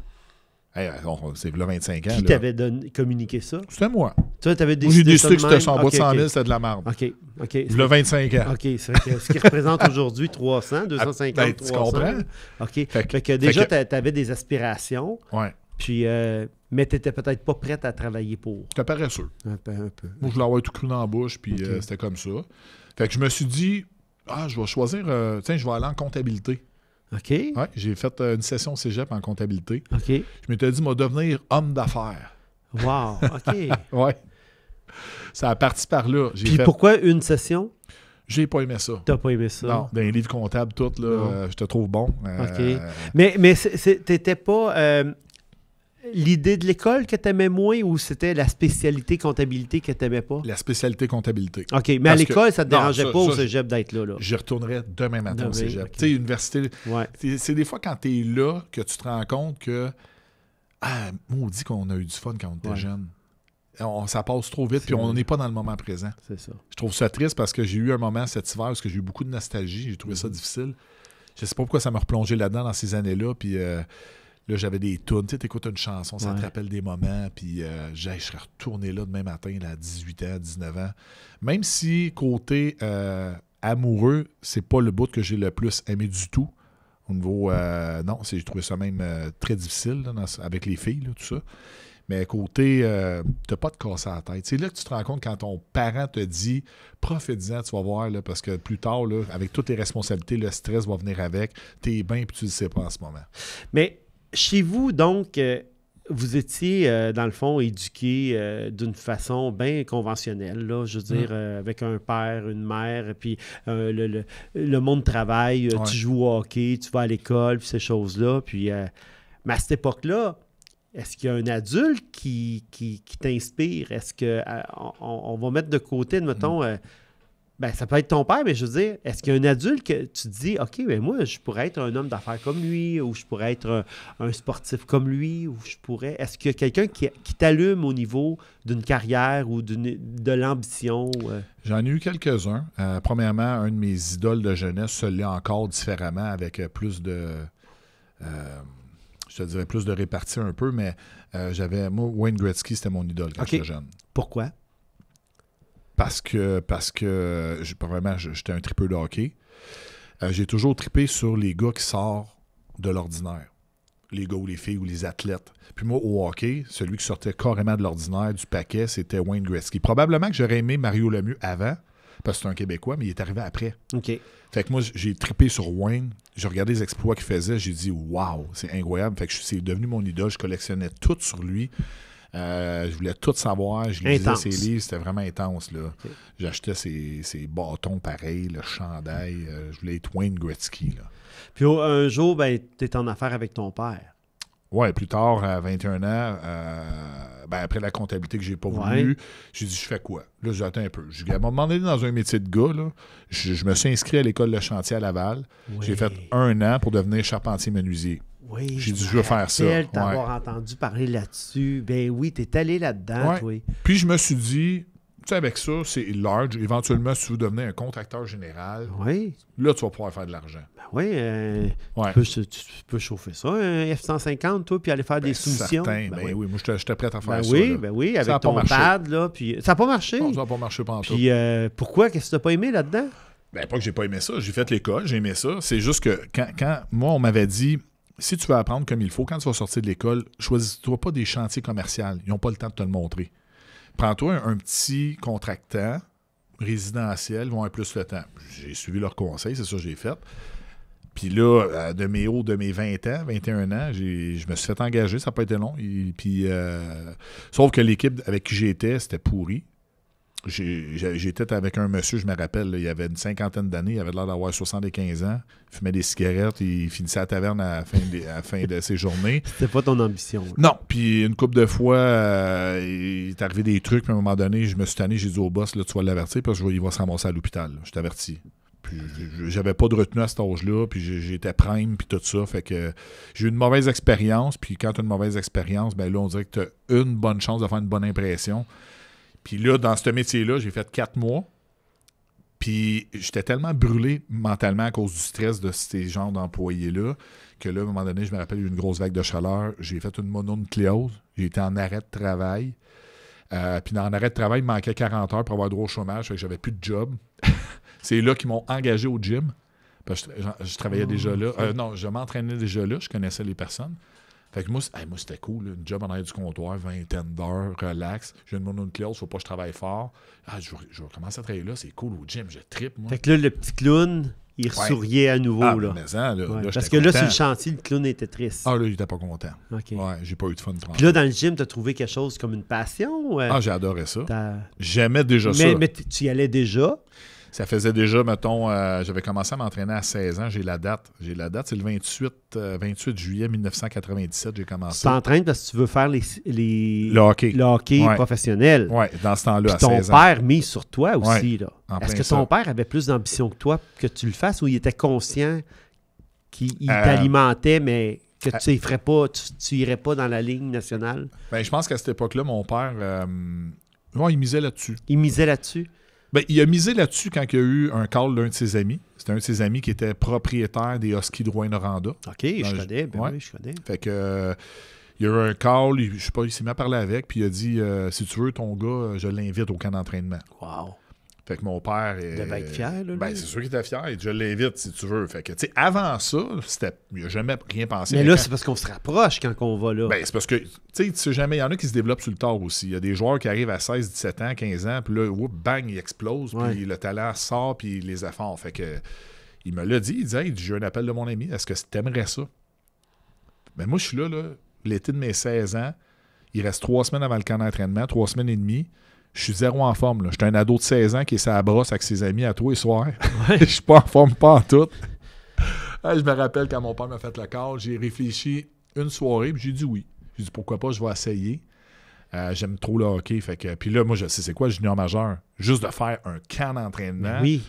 Euh, c'est le 25 ans. Qui t'avait communiqué ça? C'était moi. Toi, t'avais décidé. J'ai décidé que c'était 100, okay, 100 000, c'était de la merde. OK. OK. Le 25 ans. OK. ce qui représente aujourd'hui 300, 250, 300. Tu comprends? OK. Fait, que déjà, tu avais des aspirations. Ouais. Puis, euh, mais tu n'étais peut-être pas prête à travailler pour. Tu paresseux. Un peu, un peu. Moi, je l'avais tout cru dans la bouche, puis euh, c'était comme ça. Fait que je me suis dit, ah, je vais choisir, euh, tiens, je vais aller en comptabilité. OK. Ouais, j'ai fait euh, une session cégep en comptabilité. OK. Je m'étais dit, moi, devenir homme d'affaires. Wow, OK. ouais. Ça a parti par là. Puis pourquoi une session? J'ai pas aimé ça. T'as pas aimé ça? Non, dans les livres comptables, tout, là, euh, je te trouve bon. OK. Euh, mais, mais t'étais pas l'idée de l'école que tu aimais moins ou c'était la spécialité comptabilité que tu n'aimais pas? La spécialité comptabilité. OK, mais à l'école, ça ne te dérangeait pas au cégep d'être là, là? Je retournerai demain matin au cégep. Tu sais, université. C'est des fois quand tu es là que tu te rends compte que, ah, dit qu'on a eu du fun quand on était jeune. On, ça passe trop vite, puis on n'est pas dans le moment présent. C'est ça. Je trouve ça triste parce que j'ai eu un moment cet hiver où j'ai eu beaucoup de nostalgie, j'ai trouvé ça mhm. difficile. Je sais pas pourquoi ça m'a replongé là-dedans dans ces années-là, puis euh, Là, j'avais des tunes. Tu sais, t'écoutes une chanson, ça te rappelle des moments. Puis euh, je serais retourné là demain matin, là, à 18 ans, 19 ans. Même si côté euh, amoureux, c'est pas le bout que j'ai le plus aimé du tout. Au niveau. Euh, non, j'ai trouvé ça même très difficile avec les filles, tout ça. Mais côté, t'as pas de casse à la tête. C'est là que tu te rends compte quand ton parent te dit profite-en, tu vas voir, là, parce que plus tard, avec toutes tes responsabilités, le stress va venir avec. T'es bien, puis tu le sais pas en ce moment. Mais chez vous, donc, euh, vous étiez, euh, dans le fond, éduqué euh, d'une façon bien conventionnelle, là, je veux dire, mm. avec un père, une mère, puis le, monde travail, tu joues au hockey, tu vas à l'école, puis ces choses-là. Puis, mais à cette époque-là, est-ce qu'il y a un adulte qui, qui, t'inspire? Est-ce qu'on on va mettre de côté, mm. mettons, ben, ça peut être ton père, mais je veux dire, est-ce qu'il y a un adulte que tu te dis, OK, mais ben, moi, je pourrais être un homme d'affaires comme lui, ou je pourrais être un, sportif comme lui, ou je pourrais. Est-ce qu'il y a quelqu'un qui, t'allume au niveau d'une carrière ou de l'ambition? Euh? J'en ai eu quelques-uns. Euh, premièrement, un de mes idoles de jeunesse se l'est encore différemment avec euh, plus de. je te dirais plus de répartie un peu, mais j'avais. Moi, Wayne Gretzky, c'était mon idole quand j'étais jeune. Pourquoi? parce que, parce que j'étais un tripeux de hockey. Euh, j'ai toujours tripé sur les gars qui sortent de l'ordinaire. Les gars ou les filles ou les athlètes. Puis moi, au hockey, celui qui sortait carrément de l'ordinaire, du paquet, c'était Wayne Gretzky. Probablement que j'aurais aimé Mario Lemieux avant, parce que c'est un Québécois, mais il est arrivé après. OK. Fait que moi, j'ai tripé sur Wayne. J'ai regardé les exploits qu'il faisait. J'ai dit, waouh, c'est incroyable. Fait que c'est devenu mon idole. Je collectionnais tout sur lui. Euh, je voulais tout savoir. Je lisais ses livres. C'était vraiment intense. là. J'achetais ses, bâtons pareils, le chandail. Euh, je voulais être Wayne Gretzky. Puis oh, un jour, ben, tu étais en affaire avec ton père. Ouais, plus tard, à 21 ans, euh, ben, après la comptabilité que j'ai pas voulu, j'ai dit je fais quoi? Là, j'attends un peu. Je m'a demandé dans un métier de gars, je, me suis inscrit à l'école de chantier à Laval. J'ai fait un an pour devenir charpentier menuisier. J'ai dit, je veux faire ça. as t'avoir entendu parler là-dessus. Ben oui, t'es allé là-dedans, Puis je me suis dit, tu sais, avec ça, c'est large. Éventuellement, si vous devenez un contracteur général, oui. là, tu vas pouvoir faire de l'argent. Ben oui, euh, tu, peux, chauffer ça, un F-150, toi, puis aller faire ben, des soumissions. Certain, ben, ben oui, moi, j'étais prêt à faire ben ça. Oui, ben oui, avec ton pad, là, puis... Ça n'a pas marché. ça n'a pas marché pendant Puis euh, pourquoi? Qu'est-ce que tu n'as pas aimé là-dedans? Ben, pas que j'ai pas aimé ça. J'ai fait l'école, j'ai aimé ça. C'est juste que quand, quand moi, on m'avait dit si tu veux apprendre comme il faut, quand tu vas sortir de l'école, choisis-toi pas des chantiers commerciaux. Ils n'ont pas le temps de te le montrer. Prends-toi un, petit contractant résidentiel, vont un plus le temps. J'ai suivi leur conseils, c'est ça que j'ai fait. Puis là, de mes hauts, de mes 20 ans, 21 ans, je me suis fait engager, ça n'a pas été long. puis, euh, sauf que l'équipe avec qui j'étais, c'était pourri. J'étais avec un monsieur, je me rappelle, il il avait une cinquantaine d'années, il avait l'air d'avoir 75 ans, il fumait des cigarettes, il finissait à la taverne à la fin de, à ses journées. C'était pas ton ambition. Non, puis une couple de fois, euh, il est arrivé des trucs, puis à un moment donné, je me suis tanné, j'ai dit au boss, là, tu vas l'avertir, parce qu'il va se ramasser à l'hôpital, je t'avertis. Puis j'avais pas de retenue à cet âge-là, puis j'étais prime, puis tout ça. Fait que j'ai eu une mauvaise expérience, puis quand tu as une mauvaise expérience, ben là, on dirait que tu as une bonne chance de faire une bonne impression. Puis là, dans ce métier-là, j'ai fait quatre mois. Puis j'étais tellement brûlé mentalement à cause du stress de ces genres d'employés-là que là, à un moment donné, je me rappelle une grosse vague de chaleur. J'ai fait une mononucléose. J'ai été en arrêt de travail. Euh, puis en arrêt de travail, il manquait 40 heures pour avoir droit au chômage. Fait que j'avais plus de job. C'est là qu'ils m'ont engagé au gym. Parce que je, travaillais ah, déjà là. Euh, non, je m'entraînais déjà là. Je connaissais les personnes. Fait que moi, c'était cool. Là. Une job en arrière du comptoir, vingtaine d'heures, relax. J'ai une ne faut pas que je travaille fort. Ah, je, je vais à travailler là, c'est cool au gym, je tripe. Moi. Fait que là, le petit clown, il souriait à nouveau. Ah, là. Parce que là, sur le chantier, le clown était triste. Ah, là, il était pas content. Ouais, j'ai pas eu de fun. Puis là, dans le gym, tu as trouvé quelque chose comme une passion? Euh, ah, j'ai adoré ça. J'aimais déjà ça. Mais tu y allais déjà? Ça faisait déjà, mettons, euh, j'avais commencé à m'entraîner à 16 ans, j'ai la date. J'ai la date, c'est le 28, 28 euh, juillet 1997, j'ai commencé. Tu t'entraînes parce que tu veux faire les, le hockey, professionnel. Oui, dans ce temps-là, à 16 ans. ton père mis sur toi aussi. Est-ce que ton père avait plus d'ambition que toi que tu le fasses ou il était conscient qu'il euh, t'alimentait, mais que tu n'irais pas, tu, irais pas dans la ligne nationale? Ben, je pense qu'à cette époque-là, mon père, ouais, il misait là-dessus. Il misait là-dessus? Ben, il a misé là-dessus quand il y a eu un call d'un de ses amis. C'était un de ses amis qui était propriétaire des Huskies de Rouen-Noranda. OK, je ben, connais. Ben oui, je connais. Fait que, euh, il y a eu un call, je je sais pas, il s'est mis à parler avec, puis il a dit euh, Si tu veux ton gars, euh, je l'invite au camp d'entraînement. Wow. Fait que mon père. Il devait être fier, Ben, c'est sûr qu'il était fier. Je l'invite si tu veux. Fait que, tu sais, avant ça, c'était, il n'a jamais rien pensé. Mais là, c'est parce qu'on se rapproche quand on va là. Ben, c'est parce que, tu sais, tu sais jamais. Il y en a qui se développent sur le tard aussi. Il y a des joueurs qui arrivent à 16, 17 ans, 15 ans, puis là, whoop, bang, ils explosent, puis le talent sort, puis les efforts. Fait que, il me l'a dit. Il disait, hey, j'ai un appel de mon ami. Est-ce que tu aimerais ça? Ben, moi, je suis là, là, l'été de mes 16 ans. Il reste trois semaines avant le camp d'entraînement, trois semaines et demie je suis zéro en forme. Là. Je un ado de 16 ans qui est brosse avec ses amis à tous les soirs. Je je suis pas en forme, pas en tout. je me rappelle quand mon père m'a fait le call, j'ai réfléchi une soirée, puis j'ai dit oui. J'ai dit pourquoi pas, je vais essayer. Euh, j'aime trop le hockey. Fait que, puis là, moi, je sais c'est quoi junior majeur. Juste de faire un camp d'entraînement. Oui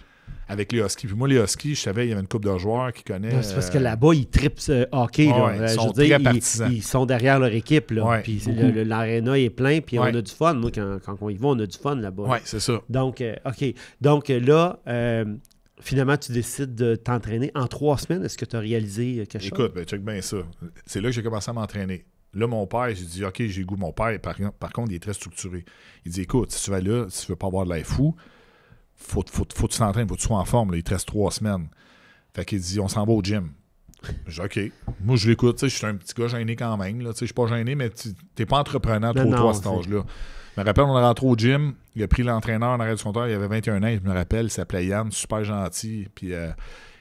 avec les Huskies. Puis moi, les Huskies, je savais, il y avait une coupe de joueurs qui connaissent. C'est parce que euh, là-bas, ils tripent hockey. Euh, ils, sont je très dire, ils, sont derrière leur équipe. puis l'aréna est plein, puis on a du fun. Moi, quand, quand, on y va, on a du fun là-bas. Oui, c'est ça. Donc, euh, OK. Donc là, finalement, tu décides de t'entraîner. En trois semaines, est-ce que tu as réalisé quelque chose? Écoute, ben, check bien ça. C'est là que j'ai commencé à m'entraîner. Là, mon père, j'ai dit, OK, j'ai goût. Mon père, par, contre, il est très structuré. Il dit, écoute, si tu vas là, si tu veux pas avoir de la fou, faut, faut, que tu t'entraînes, faut que tu sois en forme, il te reste trois semaines. Fait qu'il dit, on s'en va au gym. Je dis, OK. Moi, je l'écoute, je suis un petit gars gêné quand même, là, je suis pas gêné, mais tu n'es pas entreprenant trop, non, toi, à cet âge-là. Je me rappelle, on est rentré au gym, il a pris l'entraîneur en arrêt du compteur il avait 21 ans, je me rappelle, il s'appelait Yann, super gentil, puis euh,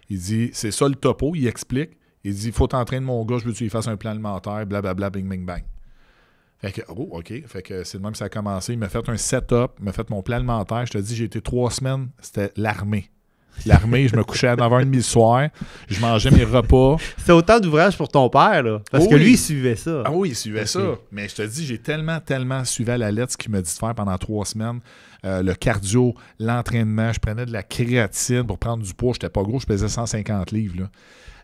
il dit, c'est ça le topo, il explique. Il dit, faut t'entraîner mon gars, je veux que tu fasses un plan alimentaire, blablabla, bing, bing, bang. Fait que, oh, OK. Fait que c'est le même que ça a commencé. Il m'a fait un setup, il m'a fait mon plan alimentaire. Je te dis, j'ai été trois semaines, c'était l'armée. L'armée, je me couchais à 9h30 le soir, je mangeais mes repas. C'est autant d'ouvrages pour ton père, là. Parce que lui, il suivait ça. Ah oui, il suivait ça. Mais je te dis, j'ai tellement, tellement suivi la lettre ce qu'il m'a dit de faire pendant trois semaines. Euh, le cardio, l'entraînement, je prenais de la créatine pour prendre du poids. J'étais pas gros, je pesais 150 livres,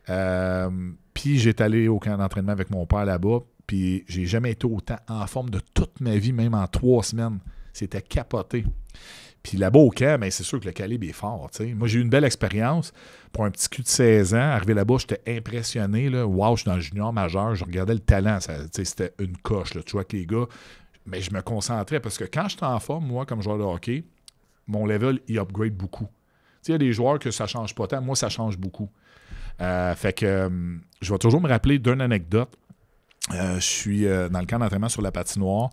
euh, puis j'étais allé au camp d'entraînement avec mon père là-bas. Puis j'ai jamais été autant en forme de toute ma vie, même en trois semaines. C'était capoté. Puis là-bas au camp, ben, c'est sûr que le calibre est fort. Moi, j'ai eu une belle expérience. Pour un petit cul de 16 ans, arrivé là-bas, j'étais impressionné. Là. Wow, je suis dans le junior majeur, je regardais le talent. C'était une coche. Là. Tu vois que les gars. Mais je me concentrais parce que quand je suis en forme, moi, comme joueur de hockey, mon level, il upgrade beaucoup. Il y a des joueurs que ça ne change pas tant. Moi, ça change beaucoup. Euh, fait que hum, je vais toujours me rappeler d'une anecdote. Euh, je suis euh, dans le camp d'entraînement sur la patinoire.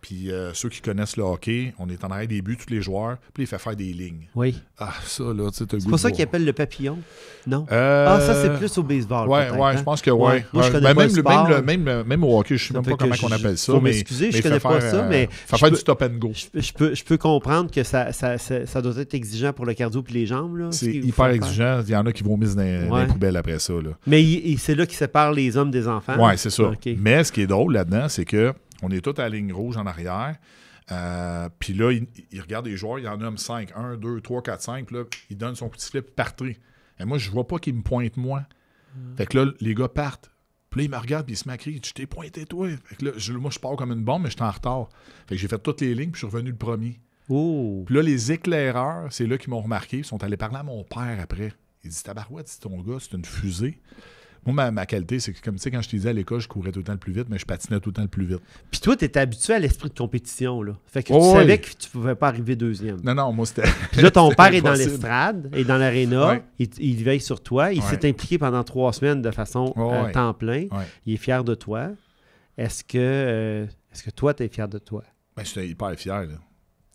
Puis euh, ceux qui connaissent le hockey, on est en arrière des buts, tous les joueurs, puis il fait faire des lignes. Oui. Ah, ça, là, tu sais, C'est pour ça qu'ils appellent le papillon, non? Euh, ah, ça, c'est plus au baseball. Oui, ouais, je hein? pense que, oui. Moi, je connais ben, pas même, le Même, au hockey, je sais même pas comment on appelle ça. Faut mais, m'excuser, je connais pas ça, euh, mais. Faut faire du stop and go. Je, peux, je peux comprendre que ça, ça, doit être exigeant pour le cardio et les jambes, là. C'est hyper exigeant. Il y en a qui vont mise dans, les poubelles après ça, Mais c'est là qu'ils séparent les hommes des enfants. Oui, c'est ça. Mais ce qui est drôle là-dedans, c'est que on est tous à la ligne rouge en arrière. Euh, puis là, il, regarde les joueurs, il y en nomme 5, 1, 2, 3, 4, 5. Là, il donne son petit flip, partez. Et moi, je vois pas qu'il me pointe moi. Mm. Fait que là, les gars partent. Puis là, il me regarde, puis il se tu t'es pointé, toi. Fait que là, moi, je pars comme une bombe, mais je suis en retard. Fait que j'ai fait toutes les lignes, puis je suis revenu le premier. Oh. Puis là, les éclaireurs, c'est là qu'ils m'ont remarqué, ils sont allés parler à mon père après. Il dit Tabarouette, c'est ton gars, c'est une fusée. Moi, ma, qualité, c'est que, comme tu sais, quand je te disais à l'école, je courais tout le temps le plus vite, mais je patinais tout le temps le plus vite. Puis toi, tu étais habitué à l'esprit de compétition, là. Fait que tu savais que tu pouvais pas arriver deuxième. Non, non, moi, c'était. Puis là, ton père est dans l'estrade et dans l'aréna. Il, veille sur toi. Il s'est impliqué pendant trois semaines de façon à euh, temps plein. Il est fier de toi. Est-ce que, euh, est-ce que toi, tu es fier de toi? Ben, je suis hyper fier, là.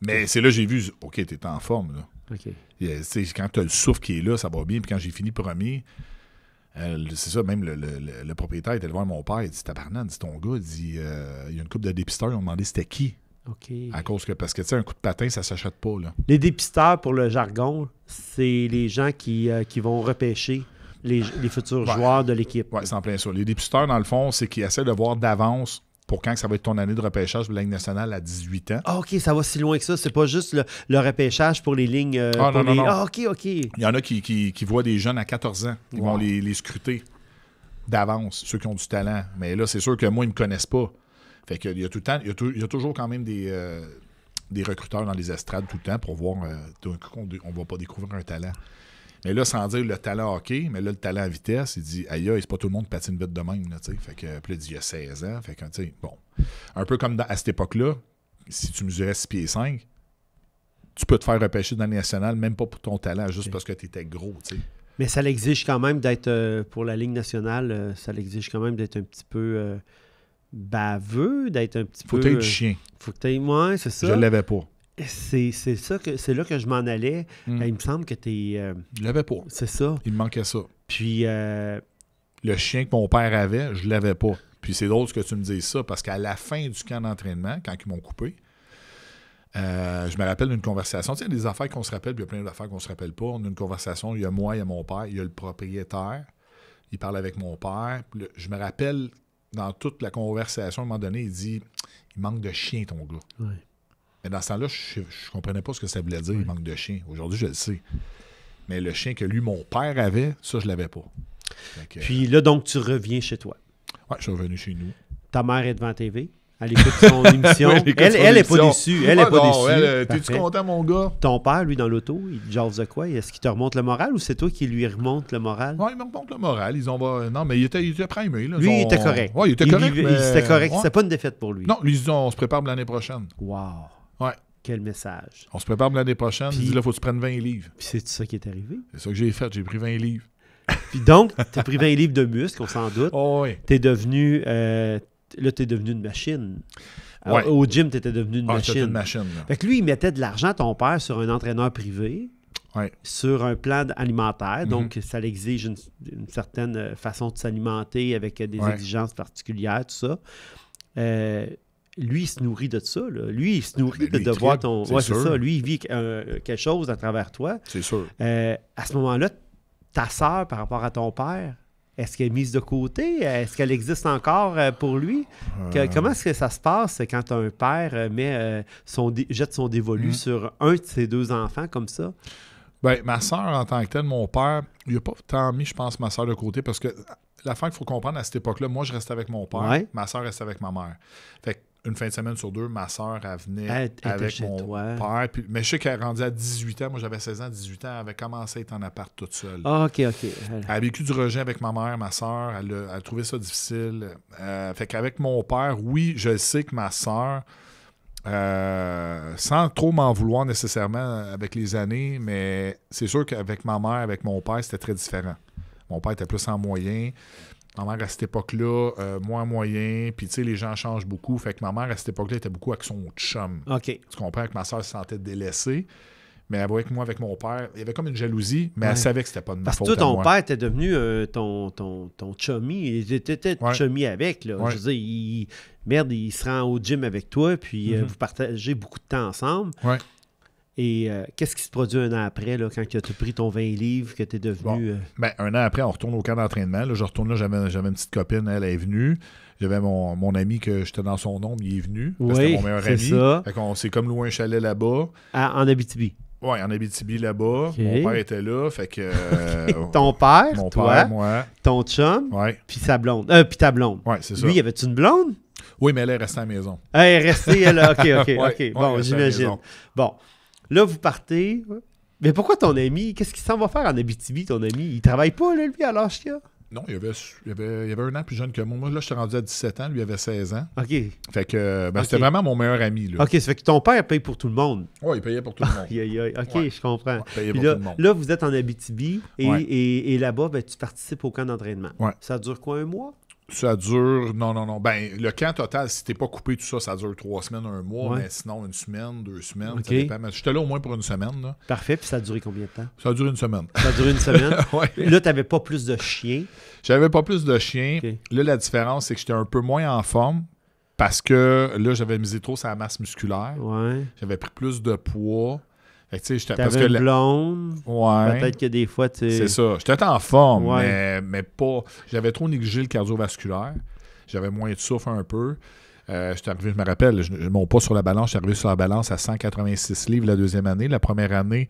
Mais c'est là que j'ai vu, OK, tu en forme, là. OK. Euh, quand tu as le souffle qui est là, ça va bien. Puis quand j'ai fini premier, euh, c'est ça, même le, propriétaire était devant mon père, il dit Tabarnan, c'est ton gars, il dit euh, Il y a une coupe de dépisteurs, ils ont demandé c'était qui. OK. À cause que, parce que tu sais, un coup de patin, ça s'achète pas. Là. Les dépisteurs, pour le jargon, c'est les gens qui, euh, qui vont repêcher les, les futurs joueurs de l'équipe. Oui, c'est en plein ça. Les dépisteurs, dans le fond, c'est qu'ils essaient de voir d'avance pour quand ça va être ton année de repêchage de la nationale à 18 ans. Ah, OK, ça va si loin que ça. C'est pas juste le, repêchage pour les lignes. Euh, ah, ah, OK, OK. Il y en a qui, qui, voient des jeunes à 14 ans. Ils vont les, scruter d'avance, ceux qui ont du talent. Mais là, c'est sûr que moi, ils me connaissent pas. Fait qu'il y a tout le temps, il y a, toujours quand même des, euh, des recruteurs dans les estrades tout le temps pour voir. Euh, coup on ne va pas découvrir un talent. Mais là, sans dire le talent hockey, mais là, le talent à vitesse, il dit Aïe, c'est pas tout le monde qui patine vite de même. Là, fait que, là, il a 16 ans. Fait que, bon. Un peu comme à cette époque-là, si tu mesurais 6 pieds 5, tu peux te faire repêcher dans le nationale, même pas pour ton talent, juste parce que tu étais gros. T'sais. Mais ça l'exige quand même d'être, euh, pour la Ligue nationale, euh, ça l'exige quand même d'être un petit peu. Euh, baveux, d'être un petit peu. Faut que chien. Faut que aies, Ouais, c'est ça. Je l'avais pas. C'est ça que c'est là que je m'en allais. Mm. Ben, il me semble que tu es. Je euh, l'avais pas. C'est ça. Il me manquait ça. Puis euh, le chien que mon père avait, je l'avais pas. Puis c'est drôle que tu me dises ça parce qu'à la fin du camp d'entraînement, quand ils m'ont coupé, euh, je me rappelle d'une conversation. Tu il y a des affaires qu'on se rappelle, puis il y a plein d'affaires qu'on se rappelle pas. On a une conversation, il y a moi, il y a mon père, il y a le propriétaire. Il parle avec mon père. je me rappelle, dans toute la conversation, à un moment donné, il dit Il manque de chien, ton gars. Oui. Mais dans ce temps-là, je ne comprenais pas ce que ça voulait dire, il manque de chien. Aujourd'hui, je le sais. Mais le chien que lui, mon père avait, ça, je l'avais pas. Puis euh, là, donc, tu reviens chez toi. Oui, je suis revenu chez nous. Ta mère est devant TV. Elle écoute son émission. elle, n'est pas déçue. Elle n'est est ah pas déçue. Euh, t'es-tu content, mon gars? Ton père, lui, dans l'auto, il jase de quoi? Est-ce qu'il te remonte le moral ou c'est toi qui lui remonte le moral? Oui, il me remonte le moral. Ils ont... Euh, non, mais il était, il primé. Là. Lui, il était correct. Oui, il était correct. Il, était correct. Ouais. C'était pas une défaite pour lui. Non, lui, ils ont... on se prépare l'année prochaine. Wow. Quel message. On se prépare pour l'année prochaine. il dit là, faut que tu prennes 20 livres. Puis c'est ça qui est arrivé. C'est ça que j'ai fait. J'ai pris 20 livres. Puis donc, tu as pris 20 livres de muscles, on s'en doute. Oh, tu es devenu. Euh, là, tu es devenu une machine. Ah, au gym, tu étais devenu une ah, machine. Une machine fait que lui, il mettait de l'argent, ton père, sur un entraîneur privé. sur un plan alimentaire. Donc, mhm. ça l'exige une, certaine euh, façon de s'alimenter avec euh, des exigences particulières, tout ça. Euh, lui, il se nourrit de ça. Lui, il se ah, nourrit ben, de, voir ton. Oui, c'est ça. Lui, il vit euh, quelque chose à travers toi. C'est sûr. Euh, à ce moment-là, ta sœur par rapport à ton père, est-ce qu'elle est mise de côté? Est-ce qu'elle existe encore euh, pour lui? Comment est-ce que ça se passe quand un père met son jette son dévolu mm-hmm. sur un de ses deux enfants comme ça? Bien, ma soeur, en tant que telle, mon père, il n'a pas tant mis, je pense, ma soeur de côté parce que la fin qu'il faut comprendre à cette époque-là, moi, je restais avec mon père, ma soeur reste avec ma mère. Fait que une fin de semaine sur deux, ma soeur, elle venait avec mon père. mais je sais qu'elle est à 18 ans. Moi, j'avais 16 ans, 18 ans. Elle avait commencé à être en appart toute seule. Ah, OK, OK. Elle... a vécu du rejet avec ma mère, ma soeur. Elle a, trouvé ça difficile. Euh, fait qu'avec mon père, oui, je sais que ma soeur, euh, sans trop m'en vouloir nécessairement avec les années, mais c'est sûr qu'avec ma mère, avec mon père, c'était très différent. Mon père était plus en moyen. Ma mère, à cette époque-là, euh, moins moyen, puis tu sais, les gens changent beaucoup. Fait que ma mère, à cette époque-là, était beaucoup avec son chum. OK. Tu comprends que ma soeur se sentait délaissée. Mais elle voyait que moi, avec mon père, il y avait comme une jalousie, mais elle savait que c'était pas de ma Parce faute. Parce que ton père était devenu euh, ton, ton, ton chummy. Il était chummy avec. Là. Je veux dire, merde, il se rend au gym avec toi, puis euh, mhm. vous partagez beaucoup de temps ensemble. Et euh, qu'est-ce qui se produit un an après, là, quand tu as pris ton 20 livres, que tu es devenu. Euh? ben, un an après, on retourne au camp d'entraînement. Là, je retourne là, j'avais, j'avais une petite copine, elle est venue. J'avais mon, mon ami que j'étais dans son nom, il est venu. Oui, c'était mon meilleur c'est ami. Ça. Fait qu'on s'est comme loué un chalet là-bas. en Abitibi. Oui, en Abitibi là-bas. Mon père était là. Fait que. Euh, ton père, mon toi, père, Ton chum. Puis sa blonde. puis ta blonde. Oui, c'est ça. Lui, avait-tu une blonde? Oui, mais elle est restée à la maison. Elle est restée, elle. OK, OK, OK. bon, j'imagine. Bon. Là, vous partez. Mais pourquoi ton ami Qu'est-ce qu'il s'en va faire en Abitibi, ton ami Il travaille pas, lui, à l'âge non, il avait, il, avait, il avait, un an plus jeune que moi. Moi, là, je suis rendu à 17 ans. Lui, il avait 16 ans. OK. Fait que ben, c'était vraiment mon meilleur ami. Là. OK, ça fait que ton père paye pour tout le monde. Oui, il payait pour tout le monde. OK, je comprends. tout le là, là, vous êtes en Abitibi et, là-bas, ben, tu participes au camp d'entraînement. Ça dure quoi, un mois? Ça dure, non, non, non. Ben, le camp total, si t'es pas coupé tout ça, ça dure trois semaines, un mois, mais sinon une semaine, deux semaines. je J'étais là au moins pour une semaine. Là. Parfait, puis ça a duré combien de temps? Ça a duré une semaine. Ça a duré une semaine. ouais. Là, t'avais pas plus de chiens. J'avais pas plus de chiens. Là, la différence, c'est que j'étais un peu moins en forme parce que là, j'avais misé trop sa masse musculaire. J'avais pris plus de poids que, Peut-être que des fois, tu C'est ça. J'étais en forme, mais, pas. J'avais trop négligé le cardiovasculaire. J'avais moins de souffle un peu. Euh, arrivé, je me rappelle, je, mon pas sur la balance, j'étais arrivé sur la balance à 186 livres la deuxième année. La première année,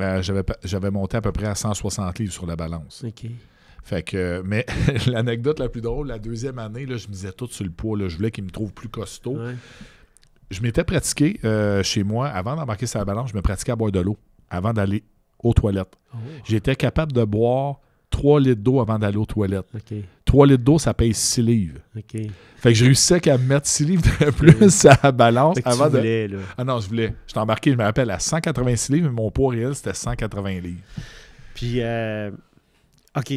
euh, j'avais monté à peu près à 160 livres sur la balance. OK. Fait que, euh, mais l'anecdote la plus drôle, la deuxième année, là, je disais tout sur le poids. Là, je voulais qu'il me trouve plus costaud je m'étais pratiqué euh, chez moi, avant d'embarquer sur la balance, je me pratiquais à boire de l'eau avant d'aller aux toilettes. Oh. J'étais capable de boire 3 litres d'eau avant d'aller aux toilettes. 3 litres d'eau, ça paye 6 livres. Fait que j'ai réussissais à mettre 6 livres de plus à la balance avant voulais, de. Ah non, je voulais. J'étais embarqué, je me rappelle, à 186 livres, mais mon poids réel, c'était 180 livres. Puis, euh, OK,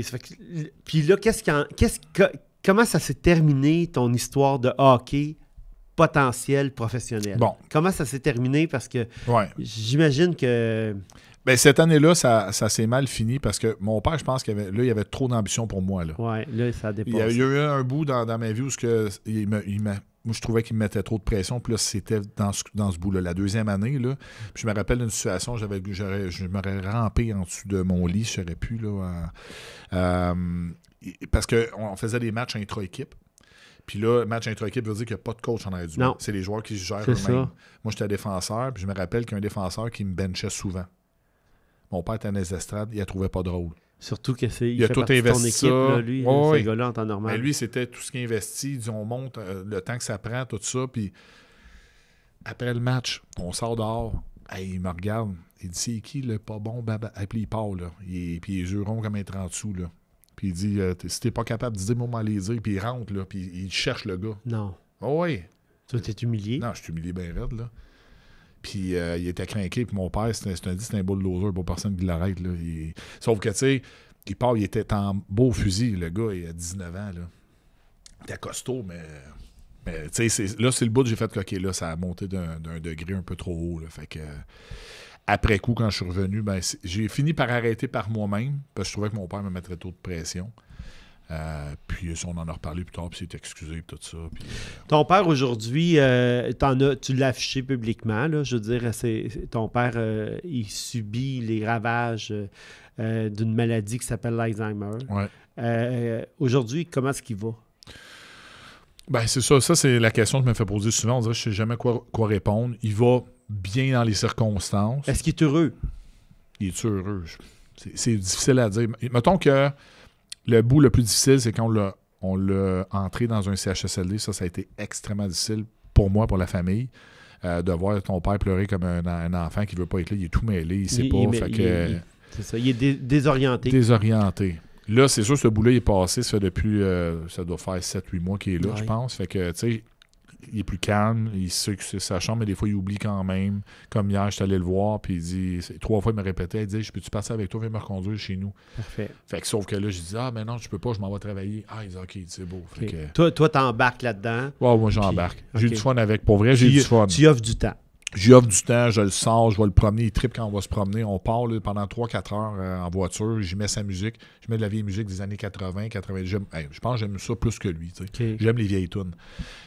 puis là, qu'est-ce qu'est-ce comment ça s'est terminé ton histoire de hockey potentiel professionnel. Bon. Comment ça s'est terminé? Parce que j'imagine que. Ben cette année-là, ça, ça s'est mal fini parce que mon père, je pense qu'il avait, avait trop d'ambition pour moi. Là. là, ça dépend. Il y a, eu un bout dans, ma vie où que je trouvais qu'il me mettait trop de pression. Puis là, c'était dans ce, dans ce bout-là, la deuxième année. Là, je me rappelle d'une situation, j'avais, j'aurais, je m'aurais rampé en dessous de mon lit, je serais plus. Là, euh, parce qu'on faisait des matchs intra-équipe. Puis là, match intra-équipe veut dire qu'il n'y a pas de coach en arrière du Non. C'est les joueurs qui se gèrent eux-mêmes. Moi, j'étais défenseur, puis je me rappelle qu'il y a un défenseur qui me benchait souvent. Mon père était un estrade, il ne trouvait pas drôle. Surtout que c'est il, il a fait tout équipe, lui, oh, gars-là en temps normal. Mais ben, lui, c'était tout ce qui investit, on monte euh, le temps que ça prend, tout ça, puis après le match, on sort dehors, il me regarde, il dit c'est qui le pas bon baba? Et puis il part là. puis il est comme un en dessous là. Puis il dit euh, Si t'es pas capable de dire, moi, les dire. Puis il rentre, là, puis il cherche le gars. Non. Oh, ah oui. Tu t'es humilié. Non, je suis humilié bien raide, là. Puis euh, il était craqué, puis mon père, c'est un, c'est un beau loser, personne qui l'arrête. Là. Sauf que, tu sais, il part, il était en beau fusil, le gars, il a 19 ans. Là. Il était costaud, mais. Mais, tu sais, là, c'est le bout que j'ai fait coquer, là. Ça a monté d'un, degré un peu trop haut, là. Fait que après coup, quand je suis revenu, ben, j'ai fini par arrêter par moi-même, parce que je trouvais que mon père me mettrait trop de pression. Euh, puis on en a reparlé plus tard, puis excusé, puis tout ça. Euh, ton père, aujourd'hui, euh, tu l'as affiché publiquement, je veux dire, c'est, ton père, il subit les ravages d'une maladie qui s'appelle l'Alzheimer. Ouais. aujourd'hui, comment est-ce qu'il va? Ben, c'est ça, ça c'est la question que je me fais poser souvent, on je ne sais jamais quoi, quoi répondre. Il va bien dans les circonstances. Est-ce qu'il est heureux? Il est heureux. C'est difficile à dire. Mettons que le bout le plus difficile, c'est quand on l'a entré dans un CHSLD. Ça, ça a été extrêmement difficile pour moi, pour la famille. Euh, de voir ton père pleurer comme un, enfant qui veut pas être là, il est tout mêlé, il sait pas. Il, c'est ça, il est désorienté. Désorienté. Là, c'est sûr, ce bout-là, est passé, ça depuis, euh, ça doit faire 7-8 mois qu'il est là, je pense. Fait que, tu sais, il est plus calme, il sait que c'est sa chambre, mais des fois, il oublie quand même. Comme hier, je suis allé le voir, puis il dit, trois fois, il me répétait, il dit, je peux-tu passer avec toi, viens me reconduire chez nous. Parfait. Fait que, sauf que là, je dis, ah, mais ben non, je peux pas, je m'en vais travailler. Ah, il dit, OK, c'est beau. Toi, t'embarques embarques là-dedans. Ouais, moi, j'embarque. J'ai J'ai du fun avec, pour vrai, j'ai du fun. Tu offres du temps. J'y offre du temps, je le sors, je vais le promener. Il trippe quand on va se promener. On part pendant 3-4 heures euh, en voiture. J'y mets sa musique. Je mets de la vieille musique des années 80, 90. je pense que j'aime ça plus que lui. J'aime les vieilles tunes.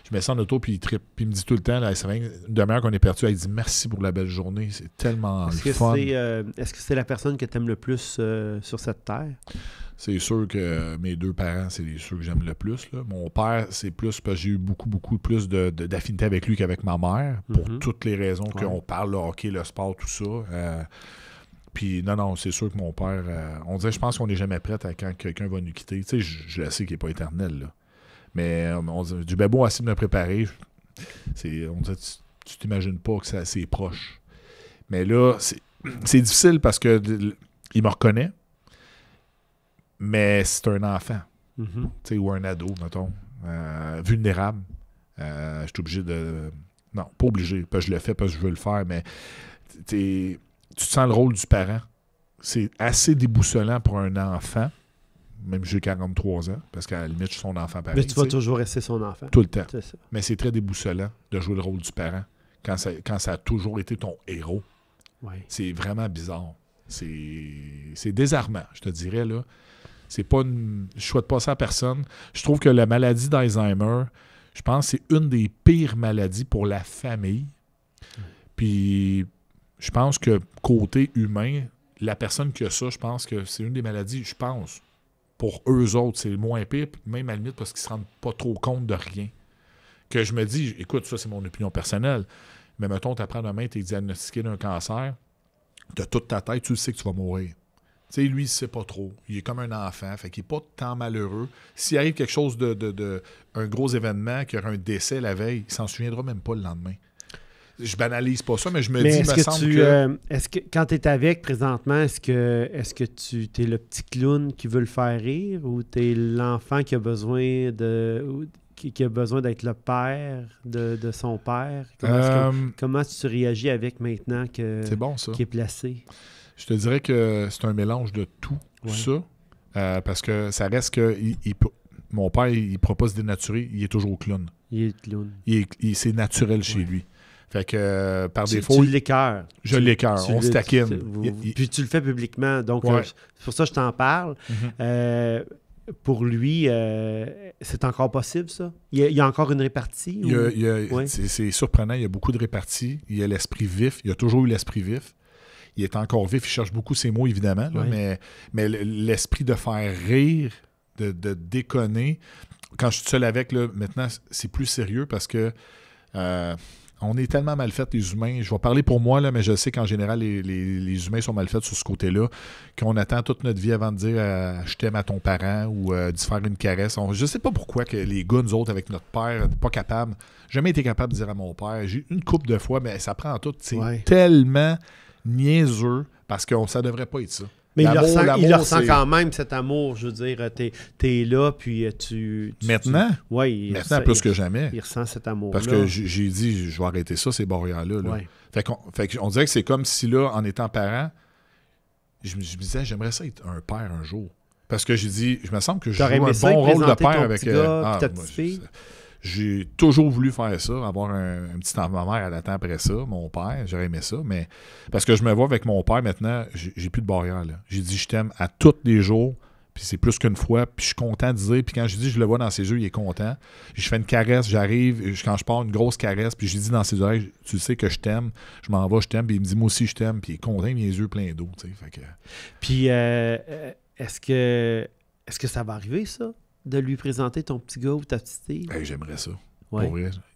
Je mets ça en auto, puis il trippe, Puis il me dit tout le temps, là, c'est une qu'on est perdu. Il dit merci pour la belle journée. C'est tellement est-ce Que c'est, euh, est que c'est la personne que tu aimes le plus euh, sur cette terre? c'est sûr que mes deux parents, c'est ceux que j'aime le plus. Mon père, c'est plus parce que j'ai eu beaucoup, beaucoup plus d'affinité de, d'affinité avec lui qu'avec ma mère, pour mhm. toutes les raisons qu'on parle, le hockey, le sport, tout ça. Euh. puis non, non, c'est sûr que mon père, euh, on disait, je pense qu'on n'est jamais prête à quand quelqu'un va nous quitter. Tu sais, je, je sais qu'il n'est pas éternel, là. Mais euh, on disait, du bébé assis de me préparer, on disait, tu t'imagines pas que c'est assez proche. Mais là, c'est difficile parce que il me reconnaît. Mais c'est un enfant mhm. tu sais ou un ado, mettons, euh, vulnérable. Euh, je suis obligé de. Non, pas obligé. Pas je le fais parce que je veux le faire, mais tu te sens le rôle du parent. C'est assez déboussolant pour un enfant même j'ai 43 ans, parce qu'à la limite, je suis son enfant Mais tu vas toujours rester son enfant. Tout le temps. Mais c'est très déboussolant de jouer le rôle du parent quand ça, quand ça a toujours été ton héros. Ouais. C'est vraiment bizarre. C'est désarmant, je te dirais. là. C'est pas une... Je souhaite pas ça à personne. Je trouve que la maladie d'Alzheimer, je pense que c'est une des pires maladies pour la famille. Puis je pense que côté humain, la personne qui a ça, je pense que c'est une des maladies, je pense, pour eux autres, c'est le moins pire, même à la limite parce qu'ils se rendent pas trop compte de rien. Que je me dis, écoute, ça c'est mon opinion personnelle, mais mettons, tu apprends demain, tu es diagnostiqué d'un cancer, de toute ta tête, tu sais que tu vas mourir sais, lui, il sait pas trop. Il est comme un enfant, fait qu'il n'est pas tant malheureux. S'il arrive quelque chose de, un gros événement, qu'il y aura un décès la veille, il s'en souviendra même pas le lendemain. Je banalise pas ça, mais je me dis, est euh, que quand tu es avec présentement, est-ce que est-ce que tu es le petit clown qui veut le faire rire ou tu es l'enfant qui a besoin de qui, a besoin d'être le père de, son père? Comment, euh, que, tu réagis avec maintenant que, c'est bon, est placé? Je te dirais que c'est un mélange de tout ça. Euh, parce que ça reste que mon père, il propose dénaturer, il est toujours clown. Il est clown. c'est naturel chez lui. Fait que euh, par défaut. Tu Je l'écœure. On se taquine. puis tu le fais publiquement. Donc, euh, c'est pour ça que je t'en parle. Mhm. pour lui, c'est encore possible, ça? Il y, a, encore une répartie? C'est surprenant. Il y a beaucoup de réparties. Il y a l'esprit vif. Il y a toujours eu l'esprit vif il est encore vif, il cherche beaucoup ses mots, évidemment, mais, mais l'esprit de faire rire, de, déconner. Quand je suis seul avec, maintenant, c'est plus sérieux parce que euh, on est tellement mal fait, les humains. Je vais parler pour moi, là, mais je sais qu'en général, les, humains sont mal faits sur ce côté-là, qu'on attend toute notre vie avant de dire euh, je t'aime à ton parent ou euh, de se faire une caresse. Je je sais pas pourquoi que les gars, nous autres, avec notre père, pas capable, jamais été capable de dire à mon père. J'ai une coupe de fois, mais ça prend tout. C'est tellement niaiseux parce que ça devrait pas être ça. Mais il ressent, quand même, cet amour. Je veux dire, tu es, là, puis euh, tu. maintenant? Ouais, Maintenant, plus que jamais. Il ressent cet amour. Parce que j'ai dit, je vais arrêter ça, ces barrières-là. Là. dirait que c'est comme si, là, en étant parent, je me, disais, j'aimerais ça être un père un jour. Parce que j'ai dit, je me semble que je un bon rôle de père avec. Euh, ah, j'ai toujours voulu faire ça, avoir un, petit temps. Ma mère, elle attend après ça, mon père, j'aurais aimé ça, mais parce que je me vois avec mon père maintenant, j'ai plus de barrière. J'ai dit, je t'aime à tous les jours, puis c'est plus qu'une fois, puis je suis content de dire, puis quand je dis, je le vois dans ses yeux, il est content. Je fais une caresse, j'arrive, quand je pars, une grosse caresse, puis je lui dis dans ses yeux tu sais que je t'aime, je m'en vais, je t'aime, puis il me dit, moi aussi, je t'aime, puis il est content, il a les yeux pleins d'eau, Puis, euh, euh, est-ce que, est que ça va arriver, ça? de lui présenter ton petit gars ou ta petite fille. J'aimerais ça.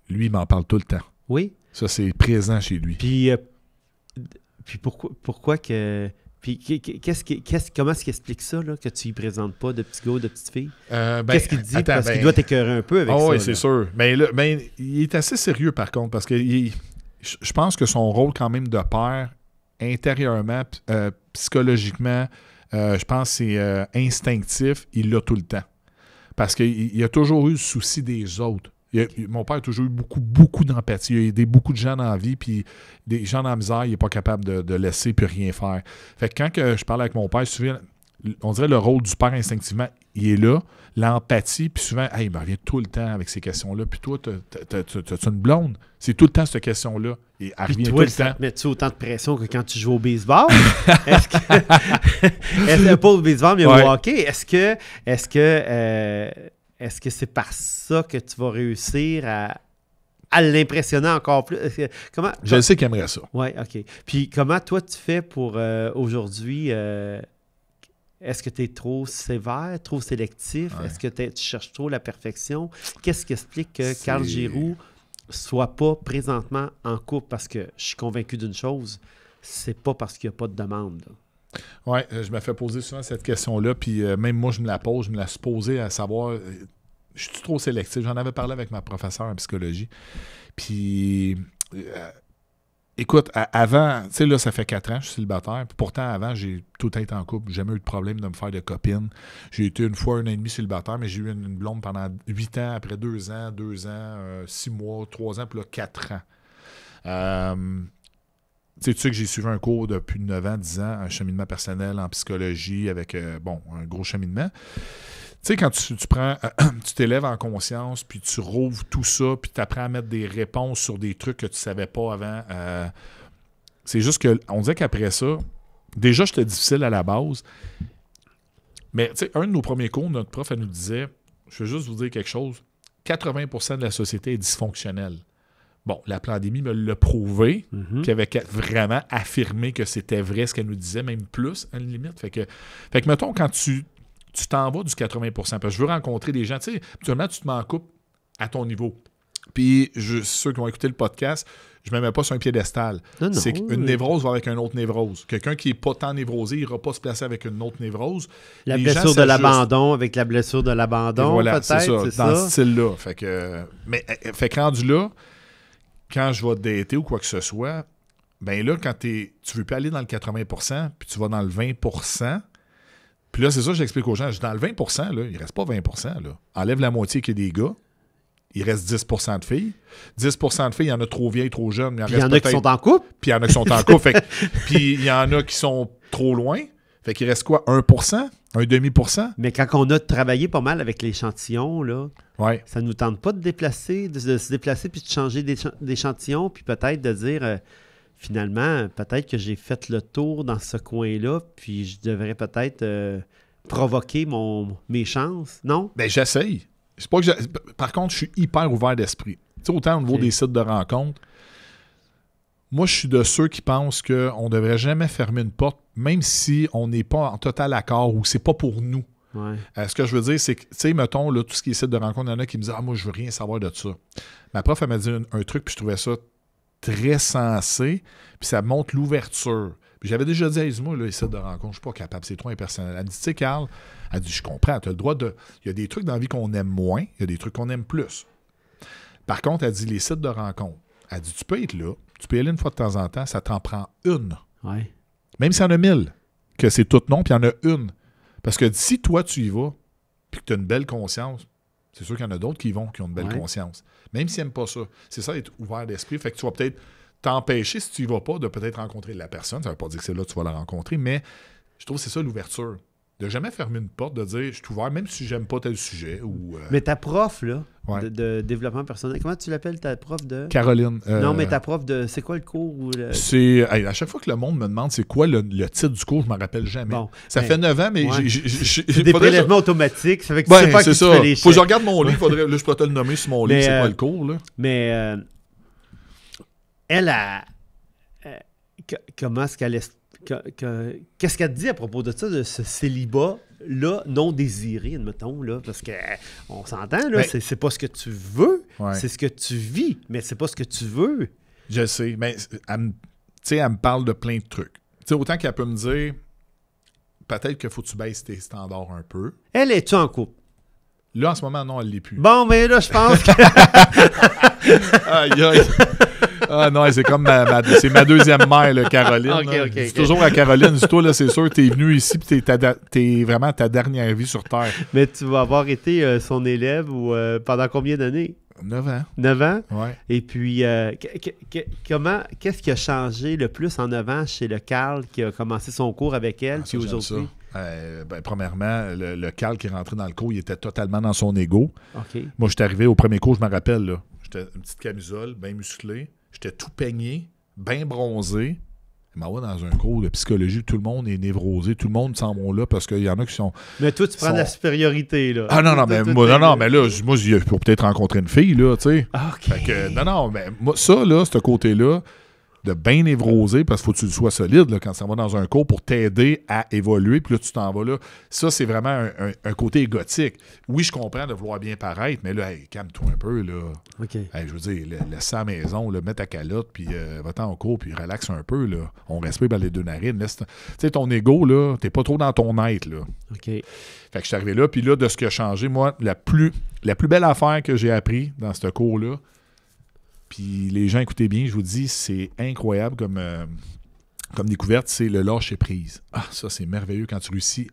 Lui, il m'en parle tout le temps. Oui. Ça, c'est présent chez lui. Puis, euh, puis pourquoi, pourquoi que. Puis qu'est-ce comment est-ce qu'il explique ça là, que tu lui présentes pas de petit gars, de petite fille euh, ben, Qu'est-ce qu'il dit parce qu'il ben, doit t'écœurer un peu avec ah ça. Oui, c'est sûr. Mais là, ben, il est assez sérieux par contre parce que je pense que son rôle quand même de père intérieurement, euh, psychologiquement, je pense que c'est instinctif. Il l'a tout le temps. Parce qu'il y a toujours eu le souci des autres. mon père a toujours eu beaucoup, beaucoup d'empathie. Il a aidé beaucoup de gens dans la vie, puis des gens dans la misère, il n'est pas capable de, laisser puis rien faire. Fait que quand que je parlais avec mon père, je souviens on dirait le rôle du père instinctivement, il est là. L'empathie, puis souvent, hey, il me revient tout le temps avec ces questions-là. Puis toi, tu tu une blonde? C'est tout le temps cette question-là. Et elle tout le temps. Mets-tu autant de pression que quand tu joues au baseball? Est-ce que. pas au baseball, mais au hockey. Est-ce que. Est-ce que. Euh, est-ce que c'est par ça que tu vas réussir à, l'impressionner encore plus. Comment, Je sais qu'il aimerait ça. Oui, OK. Puis comment toi tu fais pour euh, aujourd'hui euh, est-ce que tu es trop sévère, trop sélectif? Est-ce que tu cherches trop la perfection? Qu'est-ce qui explique que Carl Giroux soit pas présentement en couple? Parce que je suis convaincu d'une chose, c'est pas parce qu'il n'y a pas de demande. Oui, euh, je me fais poser souvent cette question-là, puis euh, même moi, je me la pose, je me la suis posée à savoir, euh, je suis trop sélectif. J'en avais parlé avec ma professeure en psychologie, puis... Écoute, avant, tu sais, là, ça fait quatre ans, je suis célibataire. Pourtant, avant, j'ai tout été en couple. jamais eu de problème de me faire de copines. J'ai été une fois un an et demi célibataire, mais j'ai eu une, blonde pendant 8 ans, après deux ans, deux ans, 6 euh, six mois, trois ans, puis là, quatre ans. Euh, tu sais que j'ai suivi un cours depuis 9 ans, 10 ans, un cheminement personnel en psychologie avec, euh, bon, un gros cheminement. Tu sais, quand tu, prends, tu t'élèves en conscience, puis tu rouvres tout ça, puis tu apprends à mettre des réponses sur des trucs que tu savais pas avant. Euh, c'est juste que on dirait qu'après ça, déjà, j'étais difficile à la base. Mais tu sais, un de nos premiers cours, notre prof, elle nous disait Je veux juste vous dire quelque chose 80 de la société est dysfonctionnelle. Bon, la pandémie me l'a prouvé, mm avait vraiment affirmé que c'était vrai ce qu'elle nous disait, même plus, à une limite. Fait que, fait que mettons, quand tu tu t'en vas du 80 Parce que je veux rencontrer des gens. Tu sais, tu te mets en à ton niveau. Puis ceux qui ont écouté le podcast, je ne me mets pas sur un piédestal. C'est qu'une névrose va avec une autre névrose. Quelqu'un qui n'est pas tant névrosé, il va pas se placer avec une autre névrose. La blessure de l'abandon avec la blessure de l'abandon. c'est ça, dans ce style-là. Fait mais eh, eh, fait que rendu là, quand je vais te dater ou quoi que ce soit, ben là, quand tu veux plus aller dans le 80 puis tu vas dans le 20 puis là, c'est ça que j'explique aux gens. dans le 20 là, il reste pas 20 là. Enlève la moitié qui est des gars. Il reste 10 de filles. 10 de filles, il y en a trop vieilles, trop jeunes. Il y en, y en a qui sont en couple. Puis il y en a qui sont en couple. puis il y en a qui sont trop loin. Fait qu'il reste quoi? 1 un demi Mais quand on a travaillé pas mal avec l'échantillon, là, ça ne nous tente pas de déplacer, de, se déplacer puis de changer d'échantillon, puis peut-être de dire euh, finalement, peut-être que j'ai fait le tour dans ce coin-là, puis je devrais peut-être euh, provoquer mon, mes chances, non? Ben, j'essaye. C'est pas que Par contre, je suis hyper ouvert d'esprit. Tu sais, autant au niveau des sites de rencontres, moi, je suis de ceux qui pensent qu'on ne devrait jamais fermer une porte, même si on n'est pas en total accord ou c'est pas pour nous. Euh, ce que je veux dire, c'est que, tu sais, mettons, là, tout ce qui est site de rencontre, il y en a qui me disent Ah, moi, je veux rien savoir de ça. Ma prof, elle m'a dit un truc, puis je trouvais ça très sensé, puis ça montre l'ouverture. J'avais déjà dit à Isma, là, sites de rencontre, je suis pas capable, c'est trop impersonnel. Elle dit, tu sais, Carl, elle dit, je comprends, tu as le droit de. Il y a des trucs dans la vie qu'on aime moins, il y a des trucs qu'on aime plus. Par contre, elle dit, les sites de rencontre, elle dit, tu peux être là, tu peux y aller une fois de temps en temps, ça t'en prend une. Même s'il y en a mille, que c'est tout non, puis il y en a une. Parce que si toi, tu y vas, puis que tu as une belle conscience, c'est sûr qu'il y en a d'autres qui vont, qui ont une belle conscience. Même s'ils n'aiment pas ça. C'est ça, être ouvert d'esprit. Fait que tu vas peut-être t'empêcher, si tu n'y vas pas, de peut-être rencontrer la personne. Ça ne veut pas dire que c'est là que tu vas la rencontrer, mais je trouve que c'est ça l'ouverture de jamais fermer une porte, de dire je suis ouvert, même si j'aime pas tel sujet. Ou, euh, Mais ta prof, là, de, développement personnel, comment tu l'appelles ta prof de. Caroline. Euh, non, mais ta prof de. C'est quoi le cours C'est. à chaque fois que le monde me demande c'est quoi le, titre du cours, je m'en rappelle jamais. ça fait 9 ans, mais j'ai. Des prélèvements automatiques, ça fait que Faut que je regarde mon livre, faudrait... là, je pourrais te le nommer sur mon livre, c'est quoi euh, le cours, là. Mais. elle a. comment est-ce qu'elle est qu'est-ce qu'elle te dit à propos de ça, de ce célibat là non désiré, admettons, là, parce que on s'entend, là, c'est pas ce que tu veux, c'est ce que tu vis, mais c'est pas ce que tu veux. Je sais, mais elle, elle me parle de plein de trucs. sais autant qu'elle peut me dire peut-être qu'il faut que tu baisses tes standards un peu. Elle est-tu en couple? Là, en ce moment, non, elle l'est plus. Bon, mais ben là, je pense que. ah non, c'est comme ma, deuxième mère, Caroline. toujours à Caroline, toi, c'est sûr, es venu ici, puis t'es vraiment ta dernière vie sur Terre. Mais tu vas avoir été euh, son élève ou euh, pendant combien d'années? 9 ans. 9 ans? Oui. Et puis, euh, comment, qu'est-ce qui a changé le plus en 9 ans chez le Carl qui a commencé son cours avec elle, ah, aujourd'hui? Ben, premièrement, le, cal Carl qui est rentré dans le cours, il était totalement dans son ego. Moi, je suis arrivé au premier cours, je me rappelle, j'étais une petite camisole, bien musclée. J'étais tout peigné, bien bronzé. m'en vais dans un cours de psychologie, tout le monde est névrosé, tout le monde s'en va là parce qu'il y en a qui sont. Mais toi, tu prends la supériorité, là. Ah non, non, mais, moi, non, non, mais là, moi, peut-être rencontrer une fille, là, tu sais. Ah, que non, non, mais moi, ça, là, ce côté-là, de bien névroser, parce qu'il faut que tu sois solide là, quand ça va dans un cours pour t'aider à évoluer, puis là, tu t'en vas là. Ça, c'est vraiment un, côté égotique. Oui, je comprends de vouloir bien paraître, mais là, calme-toi un peu, là. OK. je veux dire, laisse la maison, le mets ta calotte, puis euh, va-t'en au cours, puis relaxe un peu, là. On respecte les deux narines. tu sais, ton ego, là, t'es pas trop dans ton être, là. OK. Fait que je suis arrivé là, puis là, de ce qui a changé, moi, la plus, la plus belle affaire que j'ai appris dans ce cours-là, puis les gens, écoutez bien, je vous dis, c'est incroyable comme, euh, comme découverte, c'est le lâcher prise. Ah, ça, c'est merveilleux quand tu réussis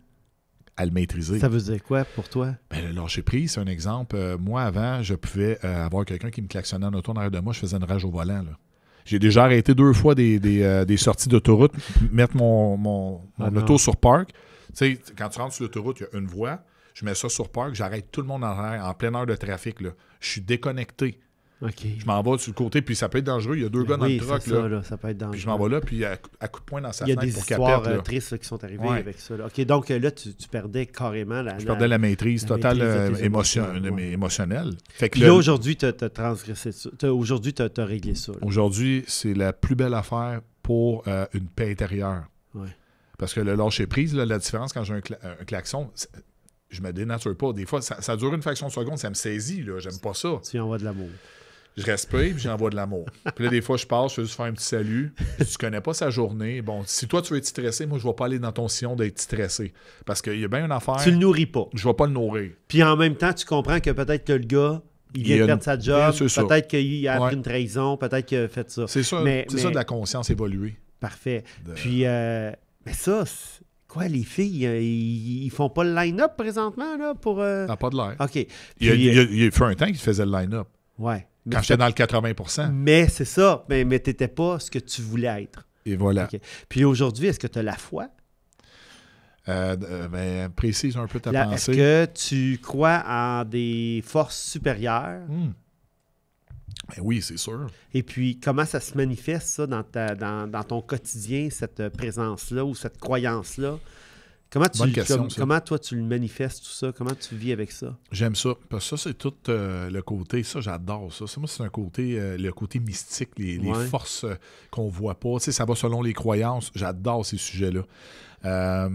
à le maîtriser. Ça veut dire quoi pour toi? Ben, le lâcher prise, c'est un exemple. Euh, moi, avant, je pouvais euh, avoir quelqu'un qui me klaxonnait en auto en arrière de moi, je faisais une rage au volant. J'ai déjà arrêté deux fois des, sorties d'autoroute, mettre mon, ah auto sur park. Tu sais, quand tu rentres sur l'autoroute, il y a une voie. Je mets ça sur park, j'arrête tout le monde en, en pleine heure de trafic. Là. Je suis déconnecté. Je m'en vais sur le côté, puis ça peut être dangereux. Il y a deux ben gars dans le truck. Là. Ça, peut être dangereux. Puis je m'en vais là, puis à, coup de poing dans sa fenêtre Il y a des histoires euh, tristes qui sont arrivées avec ça. donc euh, là, tu, perdais carrément la... Je perdais la maîtrise totale euh, émotionnelle. Fait là, aujourd'hui, tu as, transgressé ça. Aujourd'hui, tu as, réglé ça. Aujourd'hui, c'est la plus belle affaire pour une paix intérieure. Parce que le lâcher-prise, la différence quand j'ai un, klaxon, je me dénature pas. Des fois, ça, dure une fraction de seconde, ça me saisit. J'aime pas ça. Si on voit de l'amour. Je respire, puis j'envoie de l'amour. Puis là, des fois, je passe, je veux juste faire un petit salut. tu connais pas sa journée, bon, si toi, tu veux être stressé, moi, je vais pas aller dans ton sillon d'être stressé. Parce qu'il y a bien une affaire. Tu le nourris pas. Je vais pas le nourrir. Puis en même temps, tu comprends que peut-être que le gars, il vient de perdre sa job, peut-être qu'il a une trahison, peut-être que a fait ça. C'est ça, ça de la conscience évoluée. Parfait. Puis, euh, mais ça, quoi, les filles, euh, ils, font pas le line-up présentement là, pour. Euh? pas de l'air. OK. il, y a, fait euh, un temps qu'ils faisaient le line-up. Ouais. Quand j'étais dans le 80 Mais c'est ça. Mais, mais tu n'étais pas ce que tu voulais être. Et voilà. Puis aujourd'hui, est-ce que tu as la foi? Euh, euh, ben, précise un peu ta pensée. Est-ce que tu crois en des forces supérieures? Hmm. Ben oui, c'est sûr. Et puis, comment ça se manifeste, ça, dans, dans ton quotidien, cette présence-là ou cette croyance-là? Comment, toi tu le manifestes tout ça? Comment tu vis avec ça? J'aime ça. Parce que ça, c'est tout euh, le côté, ça j'adore ça. Moi, c'est un côté, euh, le côté mystique, les, forces qu'on euh, qu'on voit pas. ça va selon les croyances. J'adore ces sujets-là.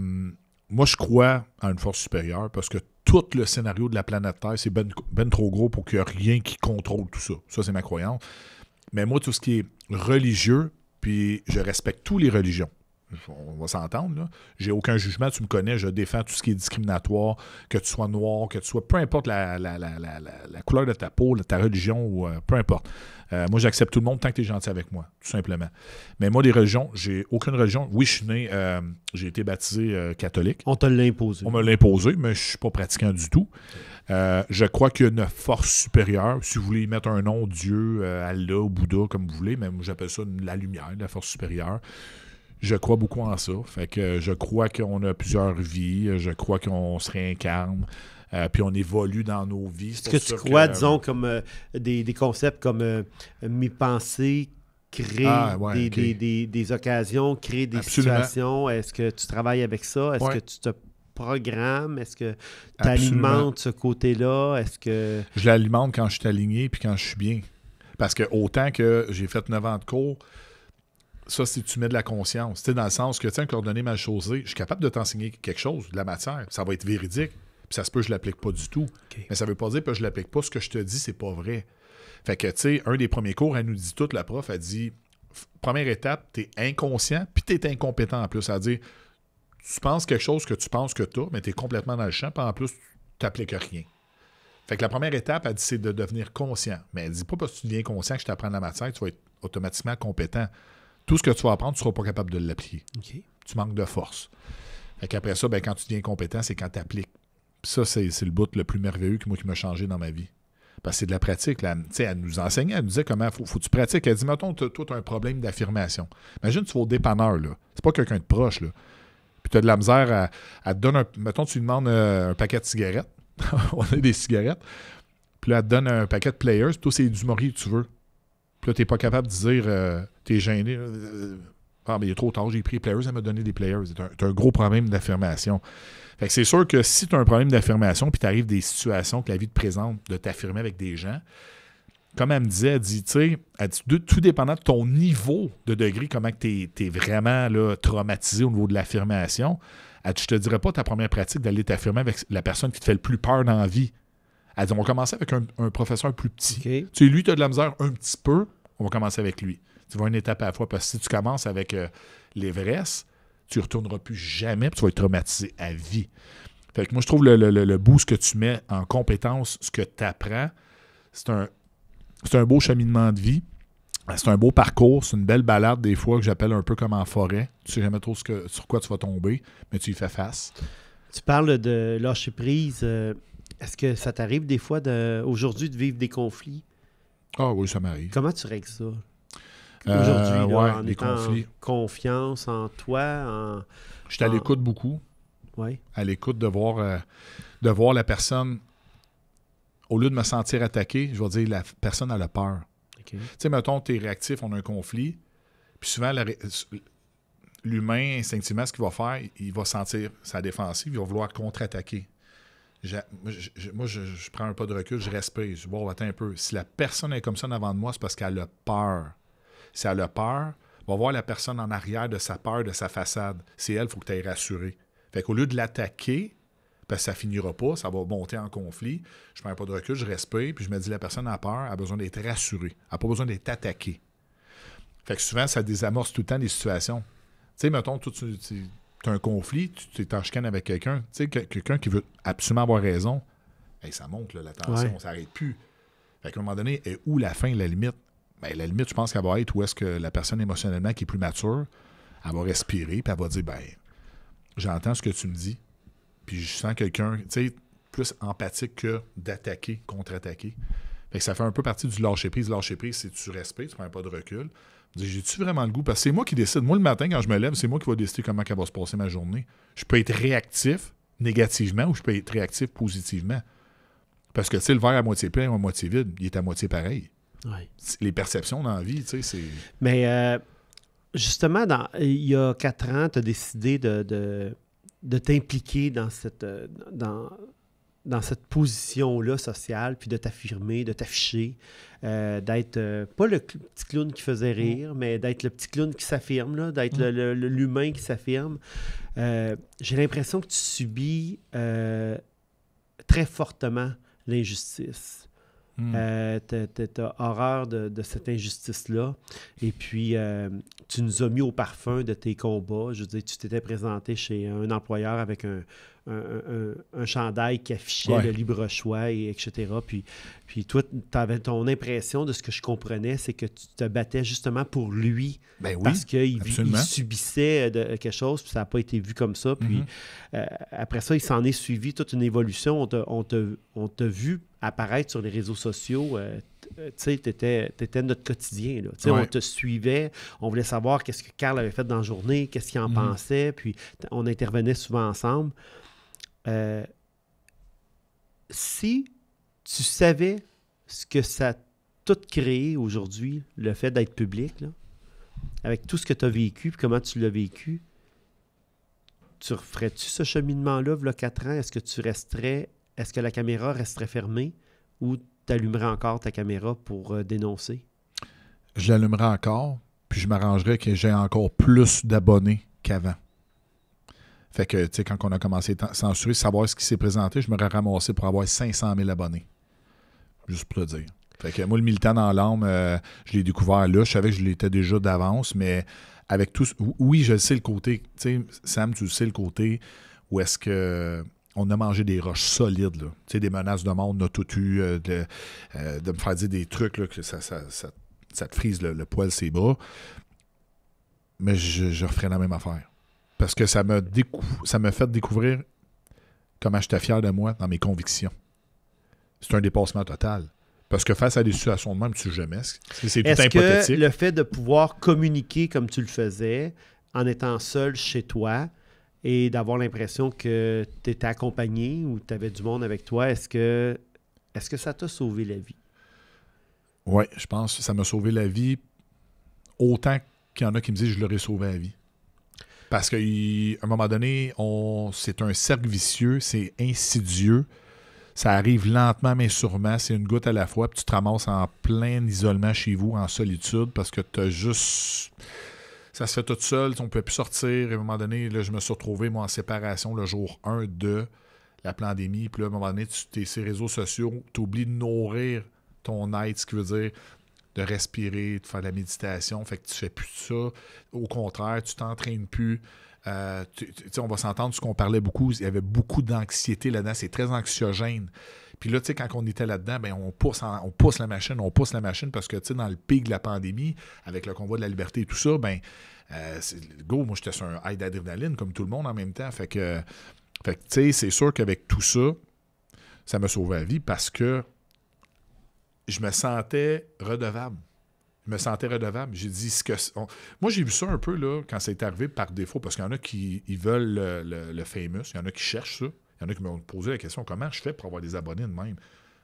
moi, je crois à une force supérieure parce que tout le scénario de la planète Terre, c'est ben, ben trop gros pour qu'il n'y ait rien qui contrôle tout ça. Ça, c'est ma croyance. Mais moi, tout ce qui est religieux, puis je respecte tous les religions on va s'entendre, j'ai aucun jugement, tu me connais, je défends tout ce qui est discriminatoire, que tu sois noir, que tu sois, peu importe la, la, la, couleur de ta peau, ta religion, ou euh, peu importe. Euh, moi, j'accepte tout le monde tant que tu es gentil avec moi, tout simplement. Mais moi, les religions, j'ai aucune religion. Oui, je suis né, euh, j'ai été baptisé catholique. On te l'a imposé. On me l'a imposé, mais je suis pas pratiquant du tout. je crois qu'il y a une force supérieure. Si vous voulez y mettre un nom, Dieu, Allah, Bouddha, comme vous voulez, mais j'appelle ça la lumière, la force supérieure je crois beaucoup en ça. Fait que je crois qu'on a plusieurs vies, je crois qu'on se réincarne. Euh, puis on évolue dans nos vies. Est-ce que tu crois, disons, comme euh, des, concepts comme mi euh, mes pensées créer ah, des, occasions, créer des situations? Est-ce que tu travailles avec ça? Est-ce que tu te programmes? Est-ce que tu alimentes ce côté-là? Est-ce que... Je l'alimente quand je suis aligné puis quand je suis bien. Parce que autant que j'ai fait 9 ans de cours, ça, c'est tu mets de la conscience. Tu dans le sens que, tiens, coordonnée m'a chaussée, je suis capable de t'enseigner quelque chose, de la matière. Ça va être véridique. Puis ça se peut que je l'applique pas du tout. Mais ça ne veut pas dire que je ne l'applique pas. Ce que je te dis, c'est pas vrai. Fait que, tu sais, un des premiers cours, elle nous dit toute, la prof, elle dit première étape, tu es inconscient, puis tu es incompétent en plus. Elle à dire tu penses quelque chose que tu penses que tu as, mais tu es complètement dans le champ, puis en plus, tu n'appliques rien. Fait que la première étape, elle dit, c'est de devenir conscient. Mais elle dit pas parce que tu deviens conscient que je t'apprends la matière, tu vas être automatiquement compétent tout ce que tu vas apprendre, tu ne seras pas capable de l'appliquer. Tu manques de force. Fait Après ça, ben, quand tu deviens compétent, c'est quand tu appliques. ça, c'est le but le plus merveilleux que moi qui m'a changé dans ma vie. Parce que c'est de la pratique. Là. Elle nous enseignait, elle nous disait comment faut, faut que tu pratiques. Elle dit Mettons, toi, tu as un problème d'affirmation. Imagine, tu vas au dépanneur. C'est pas quelqu'un de proche. Là. Puis tu as de la misère à, te donner un. Mettons, tu lui demandes euh, un paquet de cigarettes. On a des cigarettes. Puis là, elle te donne un paquet de players. tout toi, c'est du mori que tu veux. Puis là, tu n'es pas capable de dire, euh, tu es gêné. Euh, ah, mais il est trop tard, j'ai pris les players, elle m'a donné des players. C'est un, un, gros problème d'affirmation. Fait c'est sûr que si tu as un problème d'affirmation, puis tu arrives des situations que la vie te présente de t'affirmer avec des gens, comme elle me disait, elle dit, tu sais, tout dépendant de ton niveau de degré, comment tu es, vraiment là, traumatisé au niveau de l'affirmation, je te dirais pas ta première pratique d'aller t'affirmer avec la personne qui te fait le plus peur dans la vie. Elle dit on va commencer avec un, professeur plus petit. Tu lui, tu as de la misère un petit peu, on va commencer avec lui. Tu vas une étape à la fois, parce que si tu commences avec euh, l'Everest, tu ne retourneras plus jamais, puis tu vas être traumatisé à vie. Fait que moi, je trouve le, le, le boost que tu mets en compétence, ce que tu apprends, c'est un, un beau cheminement de vie. C'est un beau parcours, c'est une belle balade des fois que j'appelle un peu comme en forêt. Tu sais jamais trop sur quoi tu vas tomber, mais tu y fais face. Tu parles de lâcher prise. Euh, est-ce que ça t'arrive des fois de, aujourd'hui de vivre des conflits? Ah oui, ça m'arrive. Comment tu règles ça? Euh, aujourd'hui, ouais, en confiance en toi, Je suis à l'écoute beaucoup. Oui. À l'écoute de voir, euh, de voir la personne. Au lieu de me sentir attaqué, je vais dire la personne a la peur. Tu sais, mettons, tu es réactif, on a un conflit. Puis souvent, l'humain, instinctivement, ce qu'il va faire, il va sentir sa défensive, il va vouloir contre-attaquer moi, je, prends un pas de recul, je respire. Je dis, bon, attends un peu. Si la personne est comme ça en avant de moi, c'est parce qu'elle a peur. Si elle a peur, on va voir la personne en arrière de sa peur, de sa façade. C'est elle, il faut que tu ailles rassurer. Fait qu'au lieu de l'attaquer, parce que ça finira pas, ça va monter en conflit, je prends un pas de recul, je respire, puis je me dis, la personne a peur, a besoin d'être rassurée. Elle n'a pas besoin d'être attaquée. Fait que souvent, ça désamorce tout le temps les situations. Tu sais, mettons, tout, de tu as un conflit, tu es en chicane avec quelqu'un, tu sais, quelqu'un qui veut absolument avoir raison, et ça monte, la tension, ça n'arrête plus. Fait qu'à un moment donné, et où la fin, la limite? mais ben, la limite, je pense qu'elle va être où est-ce que la personne émotionnellement qui est plus mature, elle va respirer, puis elle va dire, ben, j'entends ce que tu me dis, puis je sens quelqu'un, tu sais, plus empathique que d'attaquer, contre-attaquer. Fait que ça fait un peu partie du lâcher prise. Lâcher prise, c'est tu respectes, tu prends pas de recul. J'ai-tu vraiment le goût? Parce que c'est moi qui décide. Moi, le matin, quand je me lève, c'est moi qui vais décider comment va se passer ma journée. Je peux être réactif négativement ou je peux être réactif positivement. Parce que, tu le verre à moitié plein ou à moitié vide, il est à moitié pareil. Les perceptions dans la vie, tu sais, c'est... Mais euh, justement, il y a quatre ans, tu as décidé de, t'impliquer dans cette... Euh, dans cette position-là sociale, puis de t'affirmer, de t'afficher, euh, d'être euh, pas le petit clown qui faisait mm. rire, mais d'être le petit clown qui s'affirme, d'être mm. l'humain qui s'affirme. Euh, j'ai l'impression que tu subis très fortement l'injustice. Mm. tu T'as horreur de cette injustice-là. Et puis, tu nous as mis au parfum de tes combats. Je veux dire, tu t'étais présenté chez un employeur avec un, un, chandail qui affichait le libre choix, et etc. Puis, puis toi, avais ton impression de ce que je comprenais, c'est que tu te battais justement pour lui. Ben parce qu'il subissait quelque chose, puis ça n'a pas été vu comme ça. Puis mm-hmm. euh, après ça, il s'en est suivi toute une évolution. On t'a on, vu apparaître sur les réseaux sociaux. Euh, euh, tu sais, t'étais, étais notre quotidien. On te suivait, on voulait savoir qu'est-ce que Carl avait fait dans la journée, qu'est-ce qu'il en mm-hmm. pensait, puis on intervenait souvent ensemble. Euh, si tu savais ce que ça a tout créé aujourd'hui, le fait d'être public, avec tout ce que tu as vécu, et comment tu l'as vécu, tu referais-tu ce cheminement-là, quatre 4 ans? Est-ce que tu resterais, est-ce que la caméra resterait fermée ou tu allumerais encore ta caméra pour euh, dénoncer? Je l'allumerais encore, puis je m'arrangerais que j'ai encore plus d'abonnés qu'avant. Fait que, tu sais, quand on a commencé à censurer, savoir ce qui s'est présenté, je me ramassé pour avoir 500 000 abonnés. Juste pour le dire. Fait que moi, le militant dans l'âme, euh, je l'ai découvert là. Je savais que je l'étais déjà d'avance, mais avec tout. Oui, je sais le côté. Tu sais, Sam, tu sais le côté où est-ce que on a mangé des roches solides. Là. Tu sais, des menaces de mort, on a tout eu. Euh, de, euh, de, me faire dire des trucs là, que ça, ça, ça, te frise le, poil, c'est bras. Mais je, je referais la même affaire parce que ça m'a fait découvrir comment j'étais fier de moi dans mes convictions. C'est un dépassement total. Parce que face à des situations de même, tu jamais. C'est tout Est-ce Que le fait de pouvoir communiquer comme tu le faisais en étant seul chez toi et d'avoir l'impression que tu étais accompagné ou tu avais du monde avec toi, est-ce que, est que ça t'a sauvé la vie? Oui, je pense que ça m'a sauvé la vie autant qu'il y en a qui me disent que je l'aurais sauvé la vie. Parce qu'à un moment donné, c'est un cercle vicieux, c'est insidieux. Ça arrive lentement mais sûrement, c'est une goutte à la fois, puis tu te ramasses en plein isolement chez vous, en solitude, parce que tu as juste ça se fait tout seul, on ne peut plus sortir. Et à un moment donné, je me suis retrouvé, moi, en séparation le jour 1 de la pandémie. Puis à un moment donné, tu ces réseaux sociaux, tu oublies de nourrir ton aide, ce qui veut dire de respirer, de faire de la méditation. Fait que tu fais plus ça. Au contraire, tu t'entraînes plus. Euh, tu, on va s'entendre ce qu'on parlait beaucoup. Il y avait beaucoup d'anxiété là-dedans. C'est très anxiogène. Puis là, tu sais, quand on était là-dedans, ben, on, pousse pousse la machine, on pousse la machine parce que, tu dans le pic de la pandémie, avec le convoi de la liberté et tout ça, ben, euh, go, moi, j'étais sur un high d'adrénaline comme tout le monde en même temps. Fait que, tu sais, c'est sûr qu'avec tout ça, ça m'a sauvé la vie parce que je me sentais redevable. Je me sentais redevable. J'ai dit ce que. Moi, j'ai vu ça un peu là, quand c'est arrivé par défaut, parce qu'il y en a qui ils veulent le, le, famous, il y en a qui cherchent ça. Il y en a qui m'ont posé la question comment je fais pour avoir des abonnés de même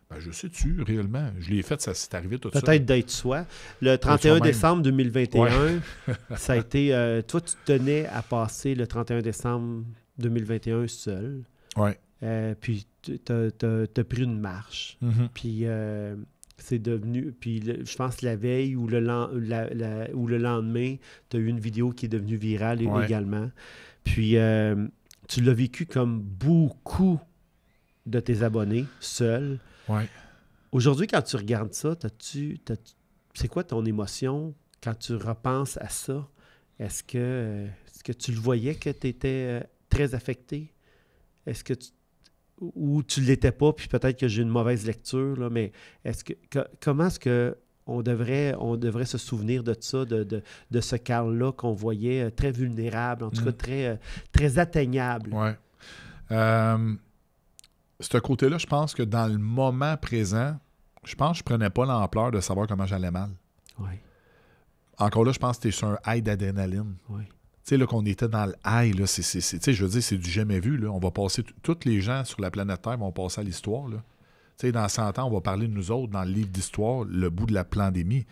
ben, je sais-tu, réellement. Je l'ai fait, ça s'est arrivé tout ça. Peut-être d'être soi. Le 31 décembre 2021, ça a été. Euh, toi, tu tenais à passer le 31 décembre 2021 seul. Oui. Euh, puis, tu as, pris une marche. Mm-hmm. Puis. Euh, c'est devenu. Puis je pense la veille ou le, ou le lendemain, tu as eu une vidéo qui est devenue virale illégalement. également. Puis euh, tu l'as vécu comme beaucoup de tes abonnés seuls Aujourd'hui, quand tu regardes ça, t'as-tu, c'est quoi ton émotion quand tu repenses à ça? Est-ce que, est-ce que tu le voyais que tu étais euh, très affecté? Est-ce que tu ou tu ne l'étais pas, puis peut-être que j'ai une mauvaise lecture, là, mais est-ce que, comment est-ce que on devrait, on devrait se souvenir de ça, de, ce Carl-là qu'on voyait euh, très vulnérable, en tout cas mm. très, euh, très atteignable? Oui. Euh, ce côté-là, je pense que dans le moment présent, je pense que je prenais pas l'ampleur de savoir comment j'allais mal. Oui. Encore là, je pense que tu es sur un high d'adrénaline. Oui sais, là, qu'on était dans le là, c'est, c'est, je veux dire, c'est du jamais vu, là. On va passer, toutes les gens sur la planète Terre vont passer à l'histoire, là. Tu sais, dans 100 ans, on va parler de nous autres dans le livre d'histoire, le bout de la pandémie.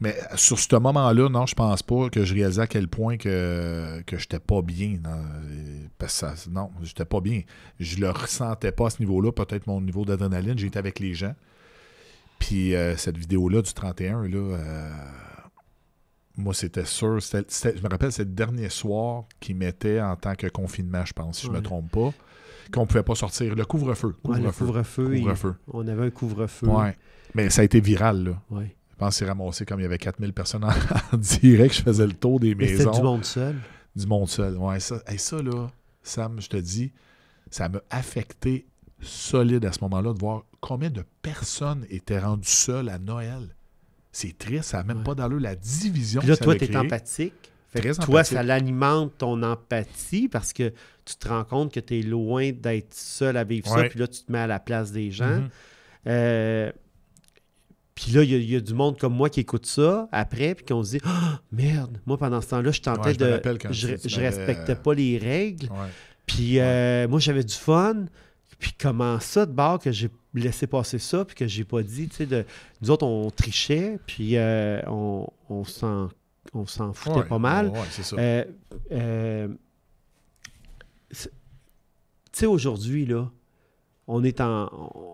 Mais euh, sur ce moment-là, non, je pense pas que je réalisais à quel point que, que j'étais pas bien. Non, euh, parce que non, j'étais pas bien. Je le ressentais pas à ce niveau-là. Peut-être mon niveau d'adrénaline, j'étais avec les gens. Puis euh, cette vidéo-là du 31, là, moi, c'était sûr. je me rappelle, c'est le dernier soir qui mettait en tant que confinement, je pense, si je ne me trompe pas, qu'on ne pouvait pas sortir. Le couvre-feu. le couvre-feu. on avait un couvre-feu. Oui. Mais ça a été viral, là. Oui. Je pense que c'est ramassé comme il y avait 4000 personnes en, direct. Je faisais le tour des Mais maisons. du monde seul. Du monde seul. Ouais, ça, ça, là, Sam, je te dis, ça m'a affecté solide à ce moment-là de voir combien de personnes étaient rendues seules à Noël. C'est triste, ça n'a même pas pas l'eau la division. Puis là, toi, tu es empathique. Fait toi, ça l'alimente ton empathie parce que tu te rends compte que tu es loin d'être seul à vivre ça, puis là, tu te mets à la place des gens. Mm-hmm. Euh, puis là, il y, a du monde comme moi qui écoute ça après, puis qu'on se dit oh, merde, moi pendant ce temps-là, je tentais de. je, respectais euh, pas les règles. Puis euh, moi, j'avais du fun. Puis comment ça, de bord, que j'ai laisser passer ça, puis que j'ai pas dit, tu sais, de... nous autres, on trichait, puis euh, on, s'en, on s'en foutait pas mal. Euh, euh, tu sais, aujourd'hui, là, on est en,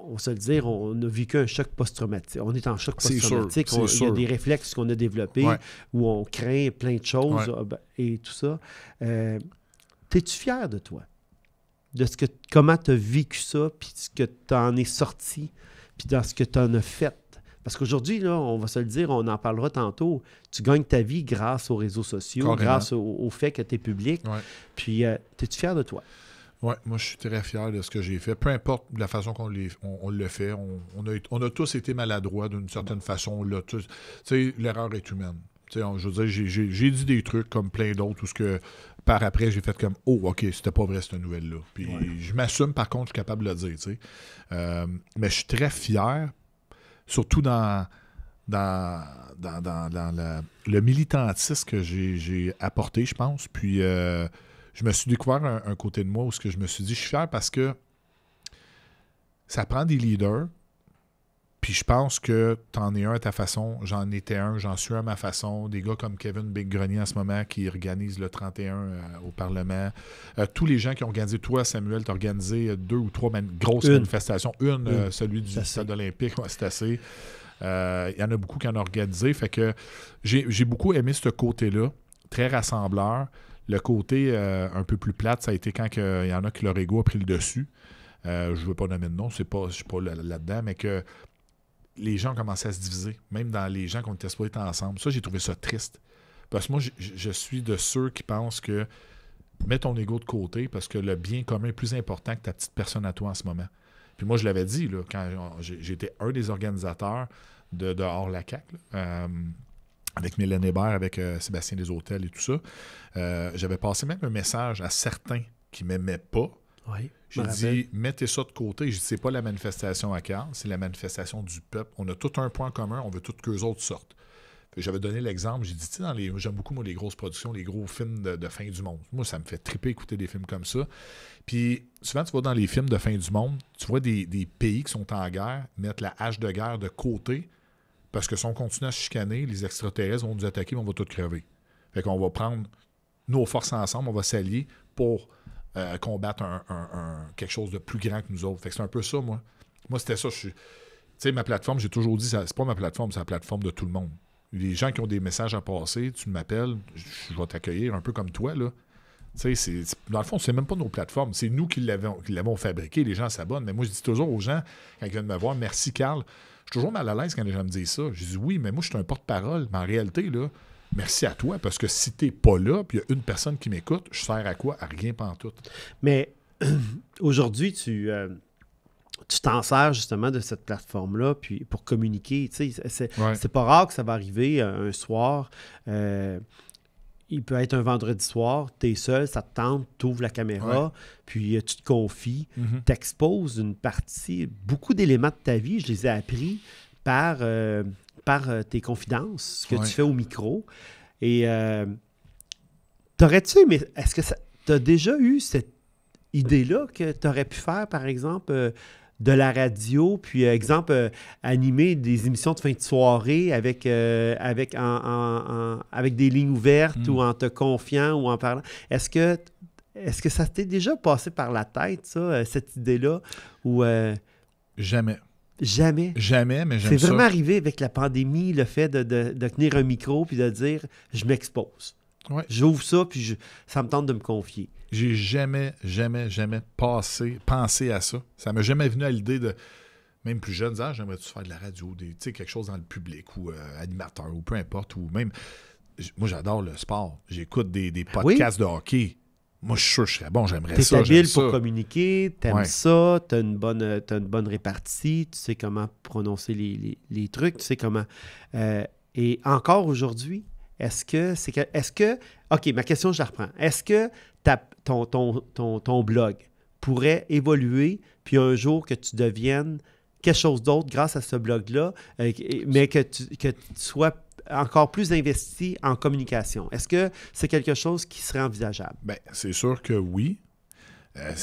on se le dire, on a vécu un choc post-traumatique. On est en choc post-traumatique. il y a des réflexes qu'on a développés où on craint plein de choses ah, ben, et tout ça. T'es-tu fier de toi? de ce que, comment tu as vécu ça, puis ce que tu en es sorti, puis dans ce que tu en as fait. Parce qu'aujourd'hui, là, on va se le dire, on en parlera tantôt, tu gagnes ta vie grâce aux réseaux sociaux, grâce au, fait que tu es public. Puis, euh, tu es-tu fier de toi? Oui, moi, je suis très fier de ce que j'ai fait. Peu importe la façon qu'on on, on le fait, on, a, on a tous été maladroits d'une certaine façon. Tu sais, l'erreur est humaine. je j'ai dit des trucs comme plein d'autres où ce que par après, j'ai fait comme Oh, OK, c'était pas vrai cette nouvelle-là. Puis je m'assume, par contre, je suis capable de le dire. Tu sais. Euh, mais je suis très fier, surtout dans, dans, le militantisme que j'ai apporté, je pense. Puis euh, je me suis découvert un, côté de moi où ce que je me suis dit, je suis fier parce que ça prend des leaders, puis je pense que t'en es un à ta façon, j'en étais un, j'en suis un à ma façon. Des gars comme Kevin Big en ce moment qui organise le 31 euh, au Parlement. Euh, tous les gens qui ont organisé, toi Samuel, t'as organisé euh, deux ou trois grosses manifestations. Une, celui du stade olympique, c'est assez. Il y en a beaucoup qui en ont organisé. Fait que j'ai beaucoup aimé ce côté-là, très rassembleur. Le côté un peu plus plate, ça a été quand il y en a qui leur ego a pris le dessus. je ne veux pas nommer de nom, c'est pas, je ne suis pas là-dedans, mais que les gens commençaient à se diviser, même dans les gens qu'on était supposés être ensemble. Ça, j'ai trouvé ça triste. Parce que moi, je suis de ceux qui pensent que mets ton ego de côté parce que le bien commun est plus important que ta petite personne à toi en ce moment. Puis moi, je l'avais dit, là, quand j'étais un des organisateurs de, Hors la CAQ, euh, avec Mélanie Hébert, avec euh, Sébastien Deshôtels et tout ça, euh, j'avais passé même un message à certains qui m'aimaient pas, je j'ai dit, mettez ça de côté. Je dis, c'est pas la manifestation à Cannes, c'est la manifestation du peuple. On a tout un point commun, on veut toutes qu'eux autres sortent. J'avais donné l'exemple, j'ai dit, tu dans les, j'aime beaucoup, les grosses productions, les gros films de, fin du monde. Moi, ça me fait triper écouter des films comme ça. Puis, souvent, tu vois dans les films de fin du monde, tu vois des, pays qui sont en guerre mettre la hache de guerre de côté parce que si on continue à chicaner, les extraterrestres vont nous attaquer, mais on va tout crever. Fait qu'on va prendre nos forces ensemble, on va s'allier pour euh, combattre un, quelque chose de plus grand que nous autres. Fait c'est un peu ça, moi. Moi, c'était ça. Tu sais, ma plateforme, j'ai toujours dit, c'est pas ma plateforme, c'est la plateforme de tout le monde. Les gens qui ont des messages à passer, tu m'appelles, je vais t'accueillir un peu comme toi, là. C'est, dans le fond, c'est même pas nos plateformes. C'est nous qui l'avons, qui l'avons fabriqué. Les gens s'abonnent. Mais moi, je dis toujours aux gens, quand ils viennent me voir, merci, Carl. Je suis toujours mal à l'aise quand les gens me disent ça. Je dis oui, mais moi, je suis un porte-parole. Mais en réalité, là, merci à toi, parce que si tu n'es pas là, puis il y a une personne qui m'écoute, je sers à quoi? À rien tout. Mais aujourd'hui, tu... Euh, tu t'en sers justement de cette plateforme-là puis pour communiquer. C'est pas rare que ça va arriver euh, un soir. Euh, il peut être un vendredi soir, tu es seul, ça te tente, tu ouvres la caméra, puis tu te confies, mm-hmm. tu exposes une partie, beaucoup d'éléments de ta vie, je les ai appris par par euh, tes confidences, ce que tu fais au micro. Et euh, t'aurais-tu mais Est-ce que tu déjà eu cette idée-là que t'aurais pu faire, par exemple, euh, de la radio, puis, exemple, animer des émissions de fin de soirée avec, avec, avec des lignes ouvertes ou hmm. en te confiant ou en parlant? Est-ce que. Est-ce que ça t'est déjà passé par la tête, ça, cette idée-là? Ou, Jamais. Jamais. Jamais, mais C'est vraiment arrivé avec la pandémie, le fait de, tenir un micro puis de dire je m'expose. J'ouvre ça puis ça me tente de me confier. J'ai jamais, jamais, jamais passé, pensé à ça. Ça m'a jamais venu à l'idée de. Même plus jeune, ah, j'aimerais-tu faire de la radio, des, quelque chose dans le public ou euh, animateur ou peu importe, ou même moi j'adore le sport. J'écoute des, des podcasts de hockey. Moi, je suis que je serais bon, j'aimerais ça. T'es habile pour communiquer, t'aimes ça, t'as une, bonne, as une bonne répartie, tu sais comment prononcer les, trucs, tu sais comment. Euh, et encore aujourd'hui, est-ce que c'est Est-ce que. OK, ma question, je la reprends. Est-ce que ta, ton, ton, ton, blog pourrait évoluer, puis un jour que tu deviennes quelque chose d'autre grâce à ce blog-là, euh, mais que que tu sois encore plus investi en communication. Est-ce que c'est quelque chose qui serait envisageable? Bien, c'est sûr que oui. Euh,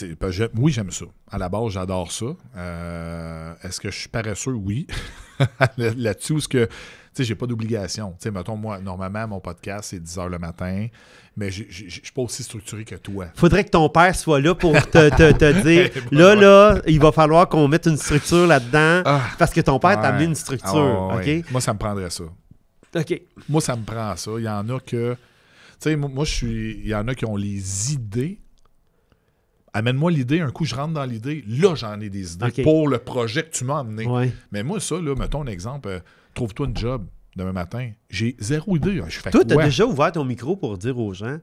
oui, j'aime ça. À la base, j'adore ça. Euh, est-ce que je suis paresseux? Oui. Là-dessus, ce que, tu sais, j'ai pas d'obligation. Tu sais, mettons, moi, normalement, mon podcast, c'est 10 heures le matin, mais je suis pas aussi structuré que toi. Faudrait que ton père soit là pour te, dire, là, là, il va falloir qu'on mette une structure là-dedans, ah. parce que ton père t'a mis une structure, ah OK? Moi, ça me prendrait ça. Moi, ça me prend ça. Il y en a que. Tu sais, moi, je suis. Il y en a qui ont les idées. Amène-moi l'idée, un coup je rentre dans l'idée, là j'en ai des idées pour le projet que tu m'as amené. Mais moi, ça, là, mettons un exemple, euh, trouve-toi un job demain matin. J'ai zéro idée. Tu Je fais Toi, déjà ouvert ton micro pour dire aux gens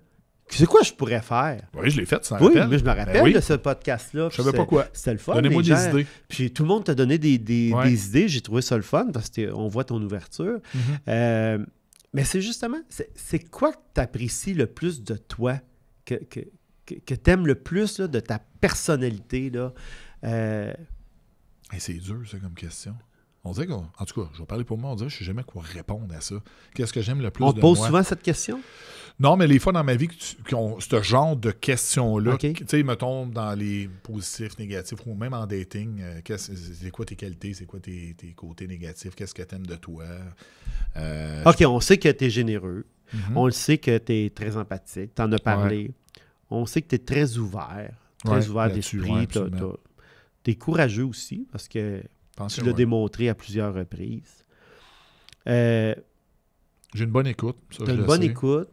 c'est quoi je pourrais faire? Oui, je l'ai fait, ça. Oui, mais je me rappelle ben de ce podcast-là. Je savais pas quoi. C'était le fun. Donnez-moi des idées. Puis tout le monde t'a donné des, des, idées. J'ai trouvé ça le fun parce qu'on voit ton ouverture. Mm-hmm. Euh, mais c'est justement, c'est quoi que tu apprécies le plus de toi, que, que, que, tu aimes le plus là, de ta personnalité? là euh, C'est dur, ça, comme question. On dirait qu'en tout cas, je vais parler pour moi, on dirait que je ne sais jamais quoi répondre à ça. Qu'est-ce que j'aime le plus On te pose souvent cette question Non, mais les fois dans ma vie ce genre de questions-là, tu sais, me tombe dans les positifs, négatifs ou même en dating, euh, c'est quoi tes qualités, c'est quoi tes, côtés négatifs, qu'est-ce que tu aimes de toi euh, OK, on sait que tu es généreux, mhm. on le sait que tu es très empathique, tu en as parlé, on sait que tu es très ouvert, très ouvert d'esprit, tu es courageux aussi parce que tu ah l'as démontré à plusieurs reprises. Euh, J'ai une bonne écoute. Tu une bonne écoute.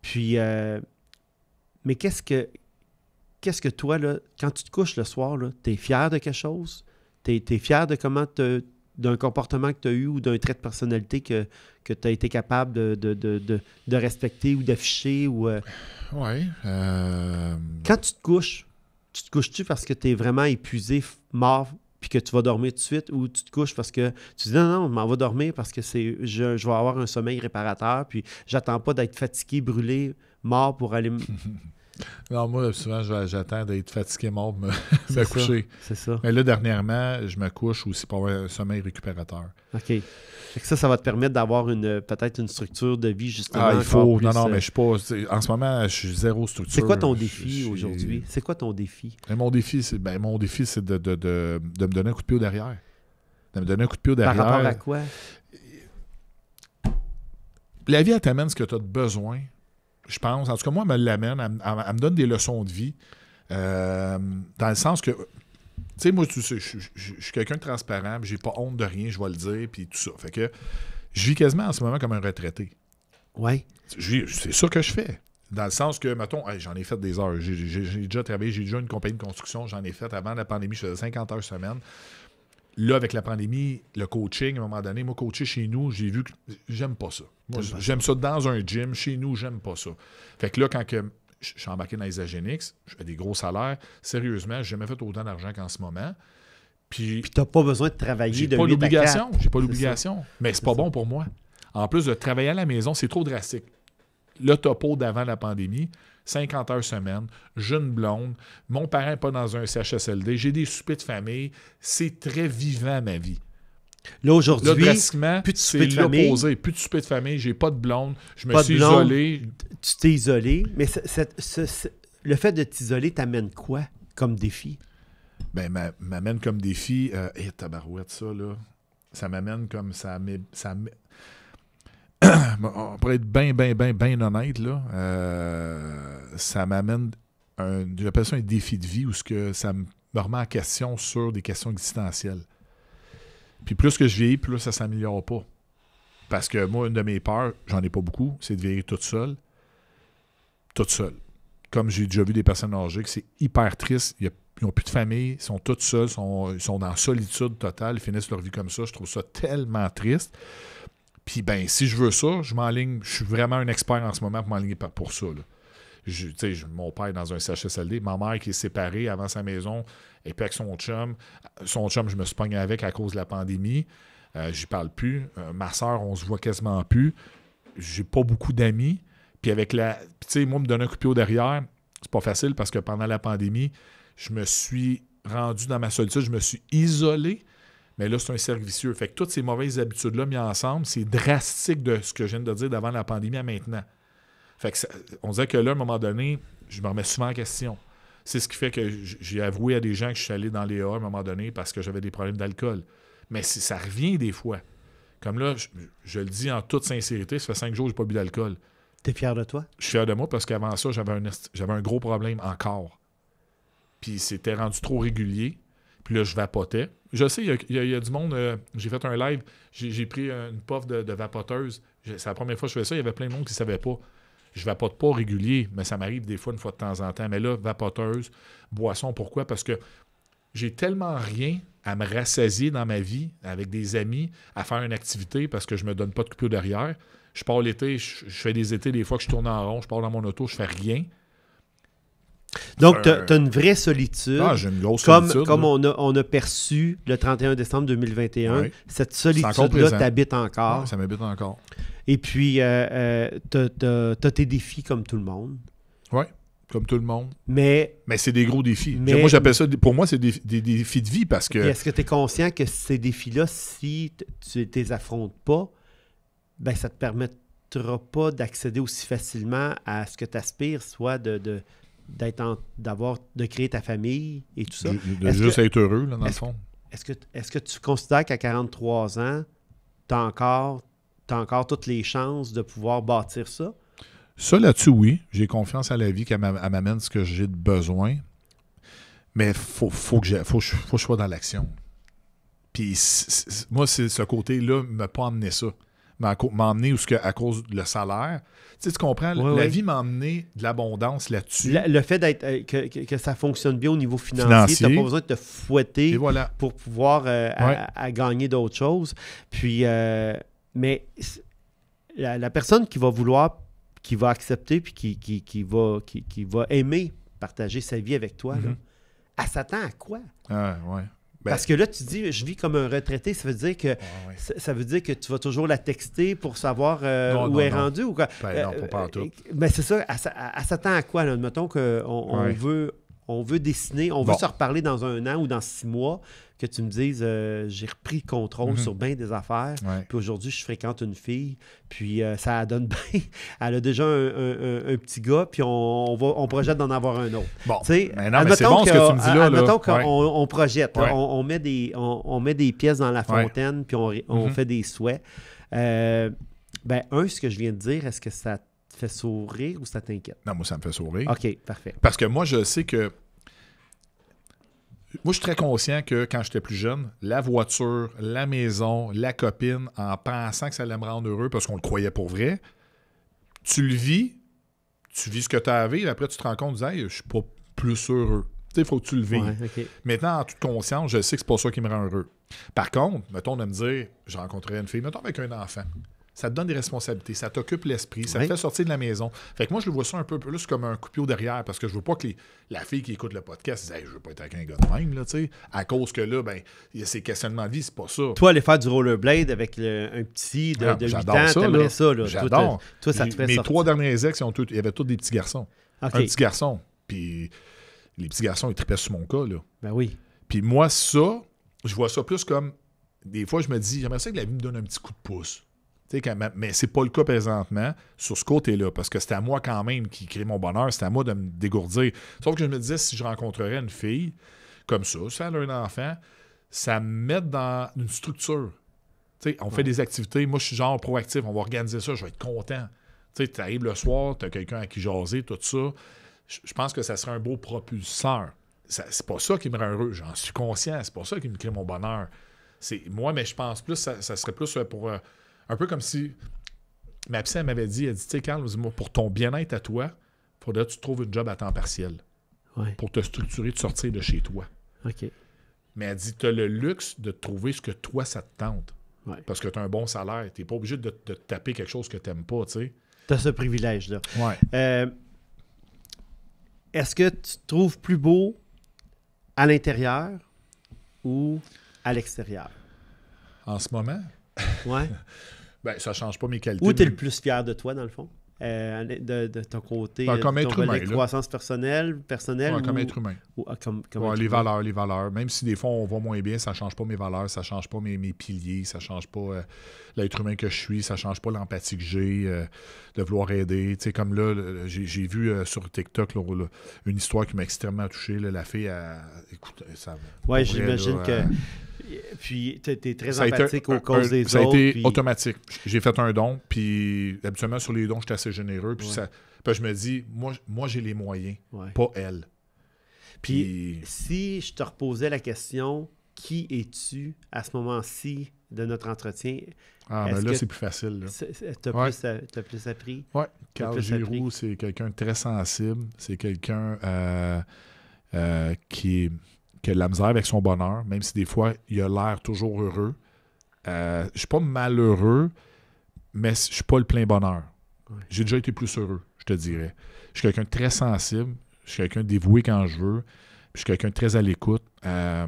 Puis, euh, mais qu'est-ce que, qu'est-ce que toi, là, quand tu te couches le soir, tu es fier de quelque chose? Tu es, fier de comment d'un comportement que tu as eu ou d'un trait de personnalité que, que tu as été capable de, de, respecter ou d'afficher? Ou, euh? Oui. Quand tu te couches, tu te couches-tu parce que tu es vraiment épuisé, mort, puis que tu vas dormir tout de suite ou tu te couches parce que tu dis non, non, m'en va dormir parce que c'est je, vais avoir un sommeil réparateur, puis j'attends pas d'être fatigué, brûlé, mort pour aller. Non, moi, souvent, j'attends d'être fatigué mort pour me, coucher. C'est ça. Mais là, dernièrement, je me couche aussi pour avoir un sommeil récupérateur. OK. Ça, ça va te permettre d'avoir une peut-être une structure de vie justement. Ah, il faut. non, non, euh, mais je suis pas. En ce moment, je suis zéro structure. C'est quoi ton défi aujourd'hui? C'est quoi ton défi? Ben, mon défi, c'est ben, mon défi, c'est de, me donner un coup de pied au derrière. De me donner un coup de pied derrière. Par rapport à quoi? La vie, elle t'amène ce que tu as besoin je pense. En tout cas, moi, elle me l'amène. Elle, me donne des leçons de vie. Euh, dans le sens que, moi, tu sais, moi, je, suis quelqu'un de transparent, j'ai pas honte de rien, je vais le dire, puis tout ça. Fait que je vis quasiment en ce moment comme un retraité. Oui. C'est ça que je fais. Dans le sens que, mettons, j'en ai fait des heures. J'ai déjà travaillé, j'ai déjà une compagnie de construction, j'en ai fait avant la pandémie, je faisais 50 heures semaine. Là, avec la pandémie, le coaching, à un moment donné, moi, coacher chez nous, j'ai vu que j'aime pas ça. j'aime ça dans un gym. Chez nous, j'aime pas ça. Fait que là, quand que je suis embarqué dans les Agénix, je des gros salaires. Sérieusement, j'ai jamais fait autant d'argent qu'en ce moment. Puis, Puis t'as pas besoin de travailler de pas l'obligation. J'ai pas l'obligation. Mais c'est pas bon pour moi. En plus de travailler à la maison, c'est trop drastique. Le topo d'avant la pandémie, 50 heures semaine, jeune blonde, mon parent n'est pas dans un CHSLD, j'ai des soupers de famille, c'est très vivant ma vie. Là, aujourd'hui, plus de soupers de famille. Plus de soupers de famille, j'ai pas de blonde, je me suis isolé. Tu t'es isolé, mais le fait de t'isoler t'amène quoi comme défi? Ben, m'amène comme défi, et euh, eh, tabarouette, ça, là. Ça m'amène comme ça, ça pour être bien, bien, bien, bien honnête, là, euh, ça m'amène un. J'appelle ça un défi de vie où ce que ça me remet en question sur des questions existentielles. Puis plus que je vieillis, plus ça s'améliore pas. Parce que moi, une de mes peurs, j'en ai pas beaucoup, c'est de vieillir toute seule. Toute seule. Comme j'ai déjà vu des personnes âgées, c'est hyper triste. ils n'ont plus de famille, ils sont toutes seuls, ils sont dans solitude totale, ils finissent leur vie comme ça. Je trouve ça tellement triste. Puis ben, si je veux ça, je m'enligne, je suis vraiment un expert en ce moment pour m'enligner pour ça. mon père est dans un CHSLD, ma mère qui est séparée avant sa maison, et puis avec son chum, son chum, je me suis pogné avec à cause de la pandémie. Euh, j'y parle plus. Euh, ma soeur, on se voit quasiment plus. J'ai pas beaucoup d'amis. Puis avec la. Tu sais, moi, me donner un coup au derrière, c'est pas facile parce que pendant la pandémie, je me suis rendu dans ma solitude, je me suis isolé mais là, c'est un cercle vicieux. Fait que toutes ces mauvaises habitudes-là mises ensemble, c'est drastique de ce que je viens de dire d'avant la pandémie à maintenant. Fait que on dirait que là, à un moment donné, je me remets souvent en question. C'est ce qui fait que j'ai avoué à des gens que je suis allé dans les A à un moment donné parce que j'avais des problèmes d'alcool. Mais ça revient des fois. Comme là, je, le dis en toute sincérité, ça fait cinq jours que je n'ai pas bu d'alcool. T'es fier de toi? Je suis fier de moi parce qu'avant ça, j'avais un, j'avais un gros problème encore. Puis c'était rendu trop régulier. Puis là, je vapotais. Je sais, il y, a du monde. Euh, j'ai fait un live, j'ai pris une puff de, vapoteuse. C'est la première fois que je fais ça. Il y avait plein de monde qui ne savait pas. Je vapote pas régulier, mais ça m'arrive des fois, une fois de temps en temps. Mais là, vapoteuse, boisson, pourquoi? Parce que j'ai tellement rien à me rassasier dans ma vie avec des amis, à faire une activité parce que je me donne pas de coupure derrière. Je pars l'été, je, fais des étés, des fois que je tourne en rond, je pars dans mon auto, je fais rien. Donc, tu as, euh, une vraie solitude. Ah, j'ai une grosse comme, solitude. Comme on a, perçu le 31 décembre 2021, cette solitude-là t'habite encore. ça m'habite encore. Et puis, euh, euh, tu as, tes défis comme tout le monde. Oui, comme tout le monde. Mais. Mais c'est des gros défis. Mais, moi, j'appelle ça, pour moi, c'est des, défis de vie parce que. Est-ce que tu es conscient que ces défis-là, si tu ne les affrontes pas, ben, ça te permettra pas d'accéder aussi facilement à ce que tu aspires, soit de d'avoir de créer ta famille et tout ça. De, juste être heureux, là, dans le fond. Est-ce que, tu considères qu'à 43 ans, tu as encore, encore toutes les chances de pouvoir bâtir ça? Ça, là-dessus, oui. J'ai confiance à la vie qu'elle m'amène ce que j'ai de besoin. Mais il faut, faut, que faut, faut je sois dans l'action. Puis moi, c'est ce côté-là ne m'a pas amené ça m'emmener ce à cause le salaire. Tu, sais, tu comprends? la vie m'a de l'abondance là-dessus. le fait d'être euh, que, ça fonctionne bien au niveau financier, tu n'as pas besoin de te fouetter pour pouvoir euh, à, gagner d'autres choses. Puis, euh, mais la, personne qui va vouloir, qui va accepter, puis qui, qui, qui va, qui, va aimer partager sa vie avec toi, mm-hmm. elle s'attend à quoi? Ah, ouais. Ben, Parce que là, tu dis, je vis comme un retraité, ça veut dire que, Ça, veut dire que tu vas toujours la texter pour savoir euh, où elle est rendue ou quoi. Mais ben, euh, euh, ben, c'est ça, elle, s'attend à quoi? Là? Admettons qu'on on veut, veut dessiner, on veut se reparler dans un an ou dans six mois que tu me dises, euh, j'ai repris contrôle mhm. sur bien des affaires, puis aujourd'hui, je fréquente une fille, puis euh, ça donne bien. Elle a déjà un, petit gars, puis on, on, va, on projette d'en avoir un autre. Bon, mais c'est bon ce que tu me dis là. là. qu'on on projette, on, met des, on, met des pièces dans la fontaine, puis on, mhm. fait des souhaits. Euh, ben, un, ce que je viens de dire, est-ce que ça te fait sourire ou ça t'inquiète? Non, moi, ça me fait sourire. OK, parfait. Parce que moi, je sais que moi, je suis très conscient que quand j'étais plus jeune, la voiture, la maison, la copine, en pensant que ça allait me rendre heureux parce qu'on le croyait pour vrai, tu le vis, tu vis ce que tu as à après tu te rends compte, hey, je suis pas plus heureux. Il faut que tu le vives. Maintenant, en toute conscience, je sais que c'est pas ça qui me rend heureux. Par contre, mettons de me dire, j'ai rencontré une fille, mettons avec un enfant ça te donne des responsabilités, ça t'occupe l'esprit, ça te fait sortir de la maison. Fait que moi, je le vois ça un peu plus comme un pied derrière parce que je veux pas que la fille qui écoute le podcast dise Je veux pas être avec un gars de même, là, tu sais. À cause que là, ben, il y a ces questionnements de vie, c'est pas ça. Toi, aller faire du rollerblade avec un petit de, 8 ah, ans, ça, t'aimerais ça, là. J'adore. toi, ça te fait Mes trois derniers ex, il y avait tous des petits garçons. Un petit garçon. Puis les petits garçons, ils tripaient sur mon cas, là. Ben oui. Puis moi, ça, je vois ça plus comme. Des fois, je me dis J'aimerais ça que la vie me donne un petit coup de pouce mais mais c'est pas le cas présentement sur ce côté-là, parce que c'est à moi quand même qui crée mon bonheur, c'est à moi de me dégourdir. Sauf que je me disais, si je rencontrerais une fille comme ça, si elle a un enfant, ça me met dans une structure. on fait des activités, moi je suis genre proactif, on va organiser ça, je vais être content. Tu arrives le soir, tu as quelqu'un à qui jaser, tout ça. Je pense que ça serait un beau propulseur. C'est pas ça qui me rend heureux, j'en suis conscient, c'est pas ça qui me crée mon bonheur. Moi, mais je pense plus, ça, serait plus euh, pour. Euh, un peu comme si ma psy, elle m'avait dit, elle dit, tu sais, Carl, pour ton bien-être à toi, il faudrait que tu trouves une job à temps partiel pour te structurer, te sortir de chez toi. OK. Mais elle dit, tu as le luxe de trouver ce que toi, ça te tente. Parce que tu as un bon salaire. Tu n'es pas obligé de, taper quelque chose que tu n'aimes pas, tu sais. Tu as ce privilège-là. Euh, est-ce que tu trouves plus beau à l'intérieur ou à l'extérieur? En ce moment? Ouais. ben, ça change pas mes qualités. Où tu es le plus fier de toi, dans le fond? Euh, de, ton côté, ben, comme être humain, croissance personnelle, personnelle comme être humain. Ah, ouais, les valeurs, les valeurs. Même si des fois on va moins bien, ça change pas mes valeurs, ça change pas mes, mes piliers, ça change pas euh, l'être humain que je suis, ça change pas l'empathie que j'ai, euh, de vouloir aider. Tu sais, comme là, j'ai vu sur TikTok une histoire qui m'a extrêmement touché. la fille, elle, écoute, ça. Ouais, j'imagine que. Puis, tu es, très empathique aux causes des dons. autres. Ça a été automatique. J'ai fait un don, puis habituellement, sur les dons, j'étais assez généreux. Puis, ça, je me dis, moi, moi j'ai les moyens, pas elle. Puis, si je te reposais la question, qui es-tu à ce moment-ci de notre entretien? Ah, ben là, c'est plus facile. Tu as, plus appris? Oui, Carl Giroux, c'est quelqu'un de très sensible. C'est quelqu'un euh, euh, qui est que a la misère avec son bonheur, même si des fois, il a l'air toujours heureux. Euh, je suis pas malheureux, mais je suis pas le plein bonheur. J'ai déjà été plus heureux, je te dirais. Je suis quelqu'un de très sensible, je suis quelqu'un dévoué quand je veux, je suis quelqu'un de très à l'écoute. Euh,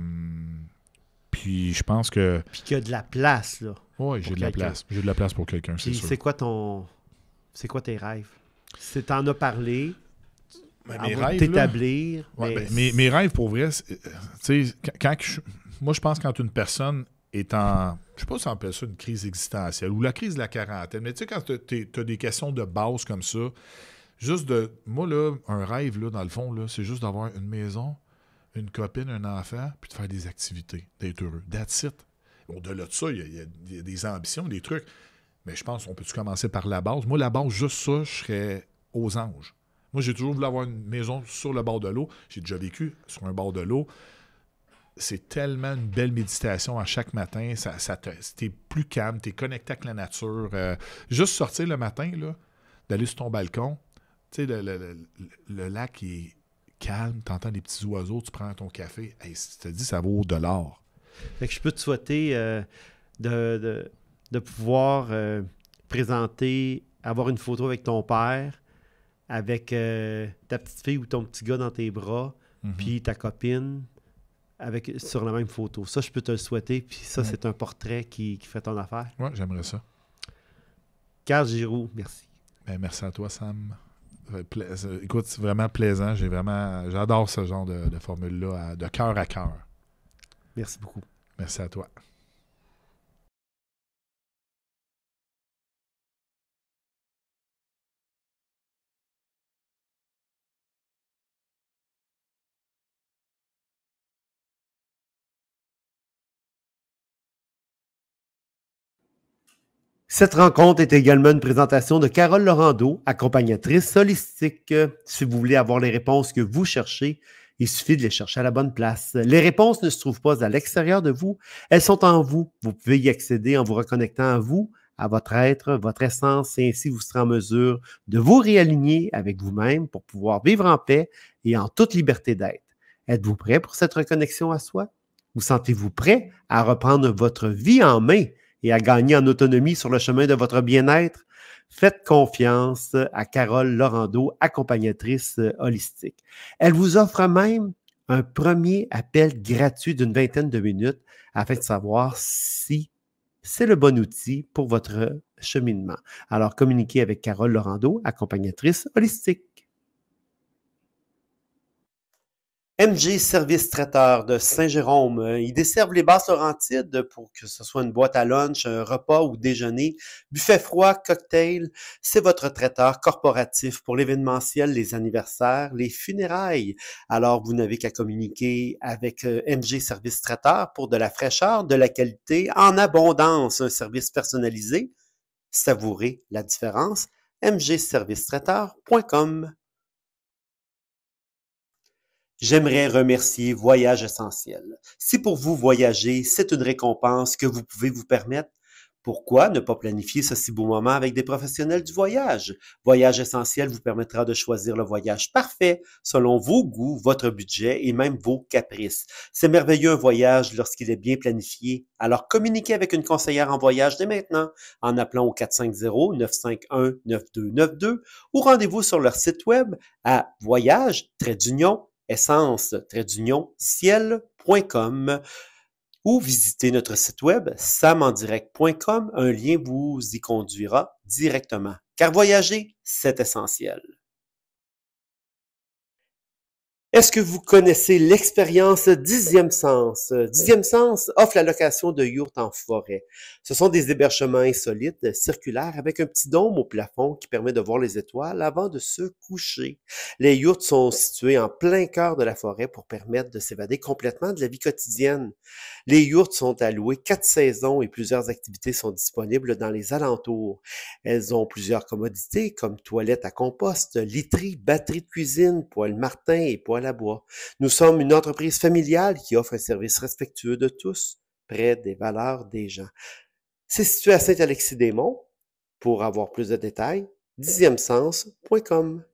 puis je pense que. Puis qu'il y a de la place, là. Oui, j'ai de la place. J'ai de la place pour quelqu'un, c'est C'est quoi ton. C'est quoi tes rêves? C'est t'en as parlé mais... Ben, mes, rêves, pour vrai, euh, moi, je pense quand une personne est en, je sais pas si on appelle ça une crise existentielle ou la crise de la quarantaine, mais tu sais, quand tu as des questions de base comme ça, juste de, moi, là, un rêve, là, dans le fond, là, c'est juste d'avoir une maison, une copine, un enfant, puis de faire des activités, d'être heureux. That's it. Au-delà de ça, il y, a des ambitions, des trucs. Mais je pense, on peut-tu commencer par la base? Moi, la base, juste ça, je serais aux anges. Moi, j'ai toujours voulu avoir une maison sur le bord de l'eau. J'ai déjà vécu sur un bord de l'eau. C'est tellement une belle méditation à chaque matin. Ça, t'es plus calme, t'es connecté avec la nature. Euh, juste sortir le matin, d'aller sur ton balcon. Tu sais, le, lac est calme, t'entends des petits oiseaux, tu prends ton café. Et tu te dis, ça vaut de l'or. je peux te souhaiter euh, de, pouvoir euh, présenter, avoir une photo avec ton père avec euh, ta petite fille ou ton petit gars dans tes bras, mhm. puis ta copine avec, sur la même photo. Ça, je peux te le souhaiter, puis ça, c'est un portrait qui, qui, fait ton affaire. Oui, j'aimerais ça. Carl Giroux, merci. Ben, merci à toi, Sam. Euh, euh, écoute, c'est vraiment plaisant. J'ai vraiment, j'adore ce genre de formule-là, de cœur à cœur. Merci beaucoup. Merci à toi. Cette rencontre est également une présentation de Carole Laurando, accompagnatrice solistique. Si vous voulez avoir les réponses que vous cherchez, il suffit de les chercher à la bonne place. Les réponses ne se trouvent pas à l'extérieur de vous, elles sont en vous. Vous pouvez y accéder en vous reconnectant à vous, à votre être, votre essence, et ainsi vous serez en mesure de vous réaligner avec vous-même pour pouvoir vivre en paix et en toute liberté d'être. Êtes-vous prêt pour cette reconnexion à soi? Vous sentez-vous prêt à reprendre votre vie en main et à gagner en autonomie sur le chemin de votre bien-être, faites confiance à Carole Laurando, accompagnatrice euh, holistique. Elle vous offre même un premier appel gratuit d'une vingtaine de minutes afin de savoir si c'est le bon outil pour votre cheminement. Alors, communiquez avec Carole Laurando, accompagnatrice holistique. MG Service Traiteur de Saint-Jérôme. Euh, Ils desservent les basses Laurentides pour que ce soit une boîte à lunch, un repas ou déjeuner, buffet froid, cocktail. C'est votre traiteur corporatif pour l'événementiel, les anniversaires, les funérailles. Alors, vous n'avez qu'à communiquer avec euh, MG Service Traiteur pour de la fraîcheur, de la qualité, en abondance, un service personnalisé. Savourez la différence. mgservicetraiteur.com J'aimerais remercier Voyage Essentiel. Si pour vous voyager, c'est une récompense que vous pouvez vous permettre, pourquoi ne pas planifier ce si beau moment avec des professionnels du voyage? Voyage Essentiel vous permettra de choisir le voyage parfait selon vos goûts, votre budget et même vos caprices. C'est merveilleux un voyage lorsqu'il est bien planifié. Alors communiquez avec une conseillère en voyage dès maintenant en appelant au 450-951-9292 ou rendez-vous sur leur site web à voyage dunion essence ciel.com ou visitez notre site web samandirect.com. Un lien vous y conduira directement. Car voyager, c'est essentiel. Est-ce que vous connaissez l'expérience Dixième Sens? Dixième Sens offre la location de yurts en forêt. Ce sont des hébergements insolites, circulaires, avec un petit dôme au plafond qui permet de voir les étoiles avant de se coucher. Les yurts sont situés en plein cœur de la forêt pour permettre de s'évader complètement de la vie quotidienne. Les yurts sont alloués quatre saisons et plusieurs activités sont disponibles dans les alentours. Elles ont plusieurs commodités comme toilettes à compost, literie, batterie de cuisine, poêle martin et poêle Bois. Nous sommes une entreprise familiale qui offre un service respectueux de tous, près des valeurs des gens. C'est situé à Saint-Alexis-des-Monts. Pour avoir plus de détails, dixièmesens.com.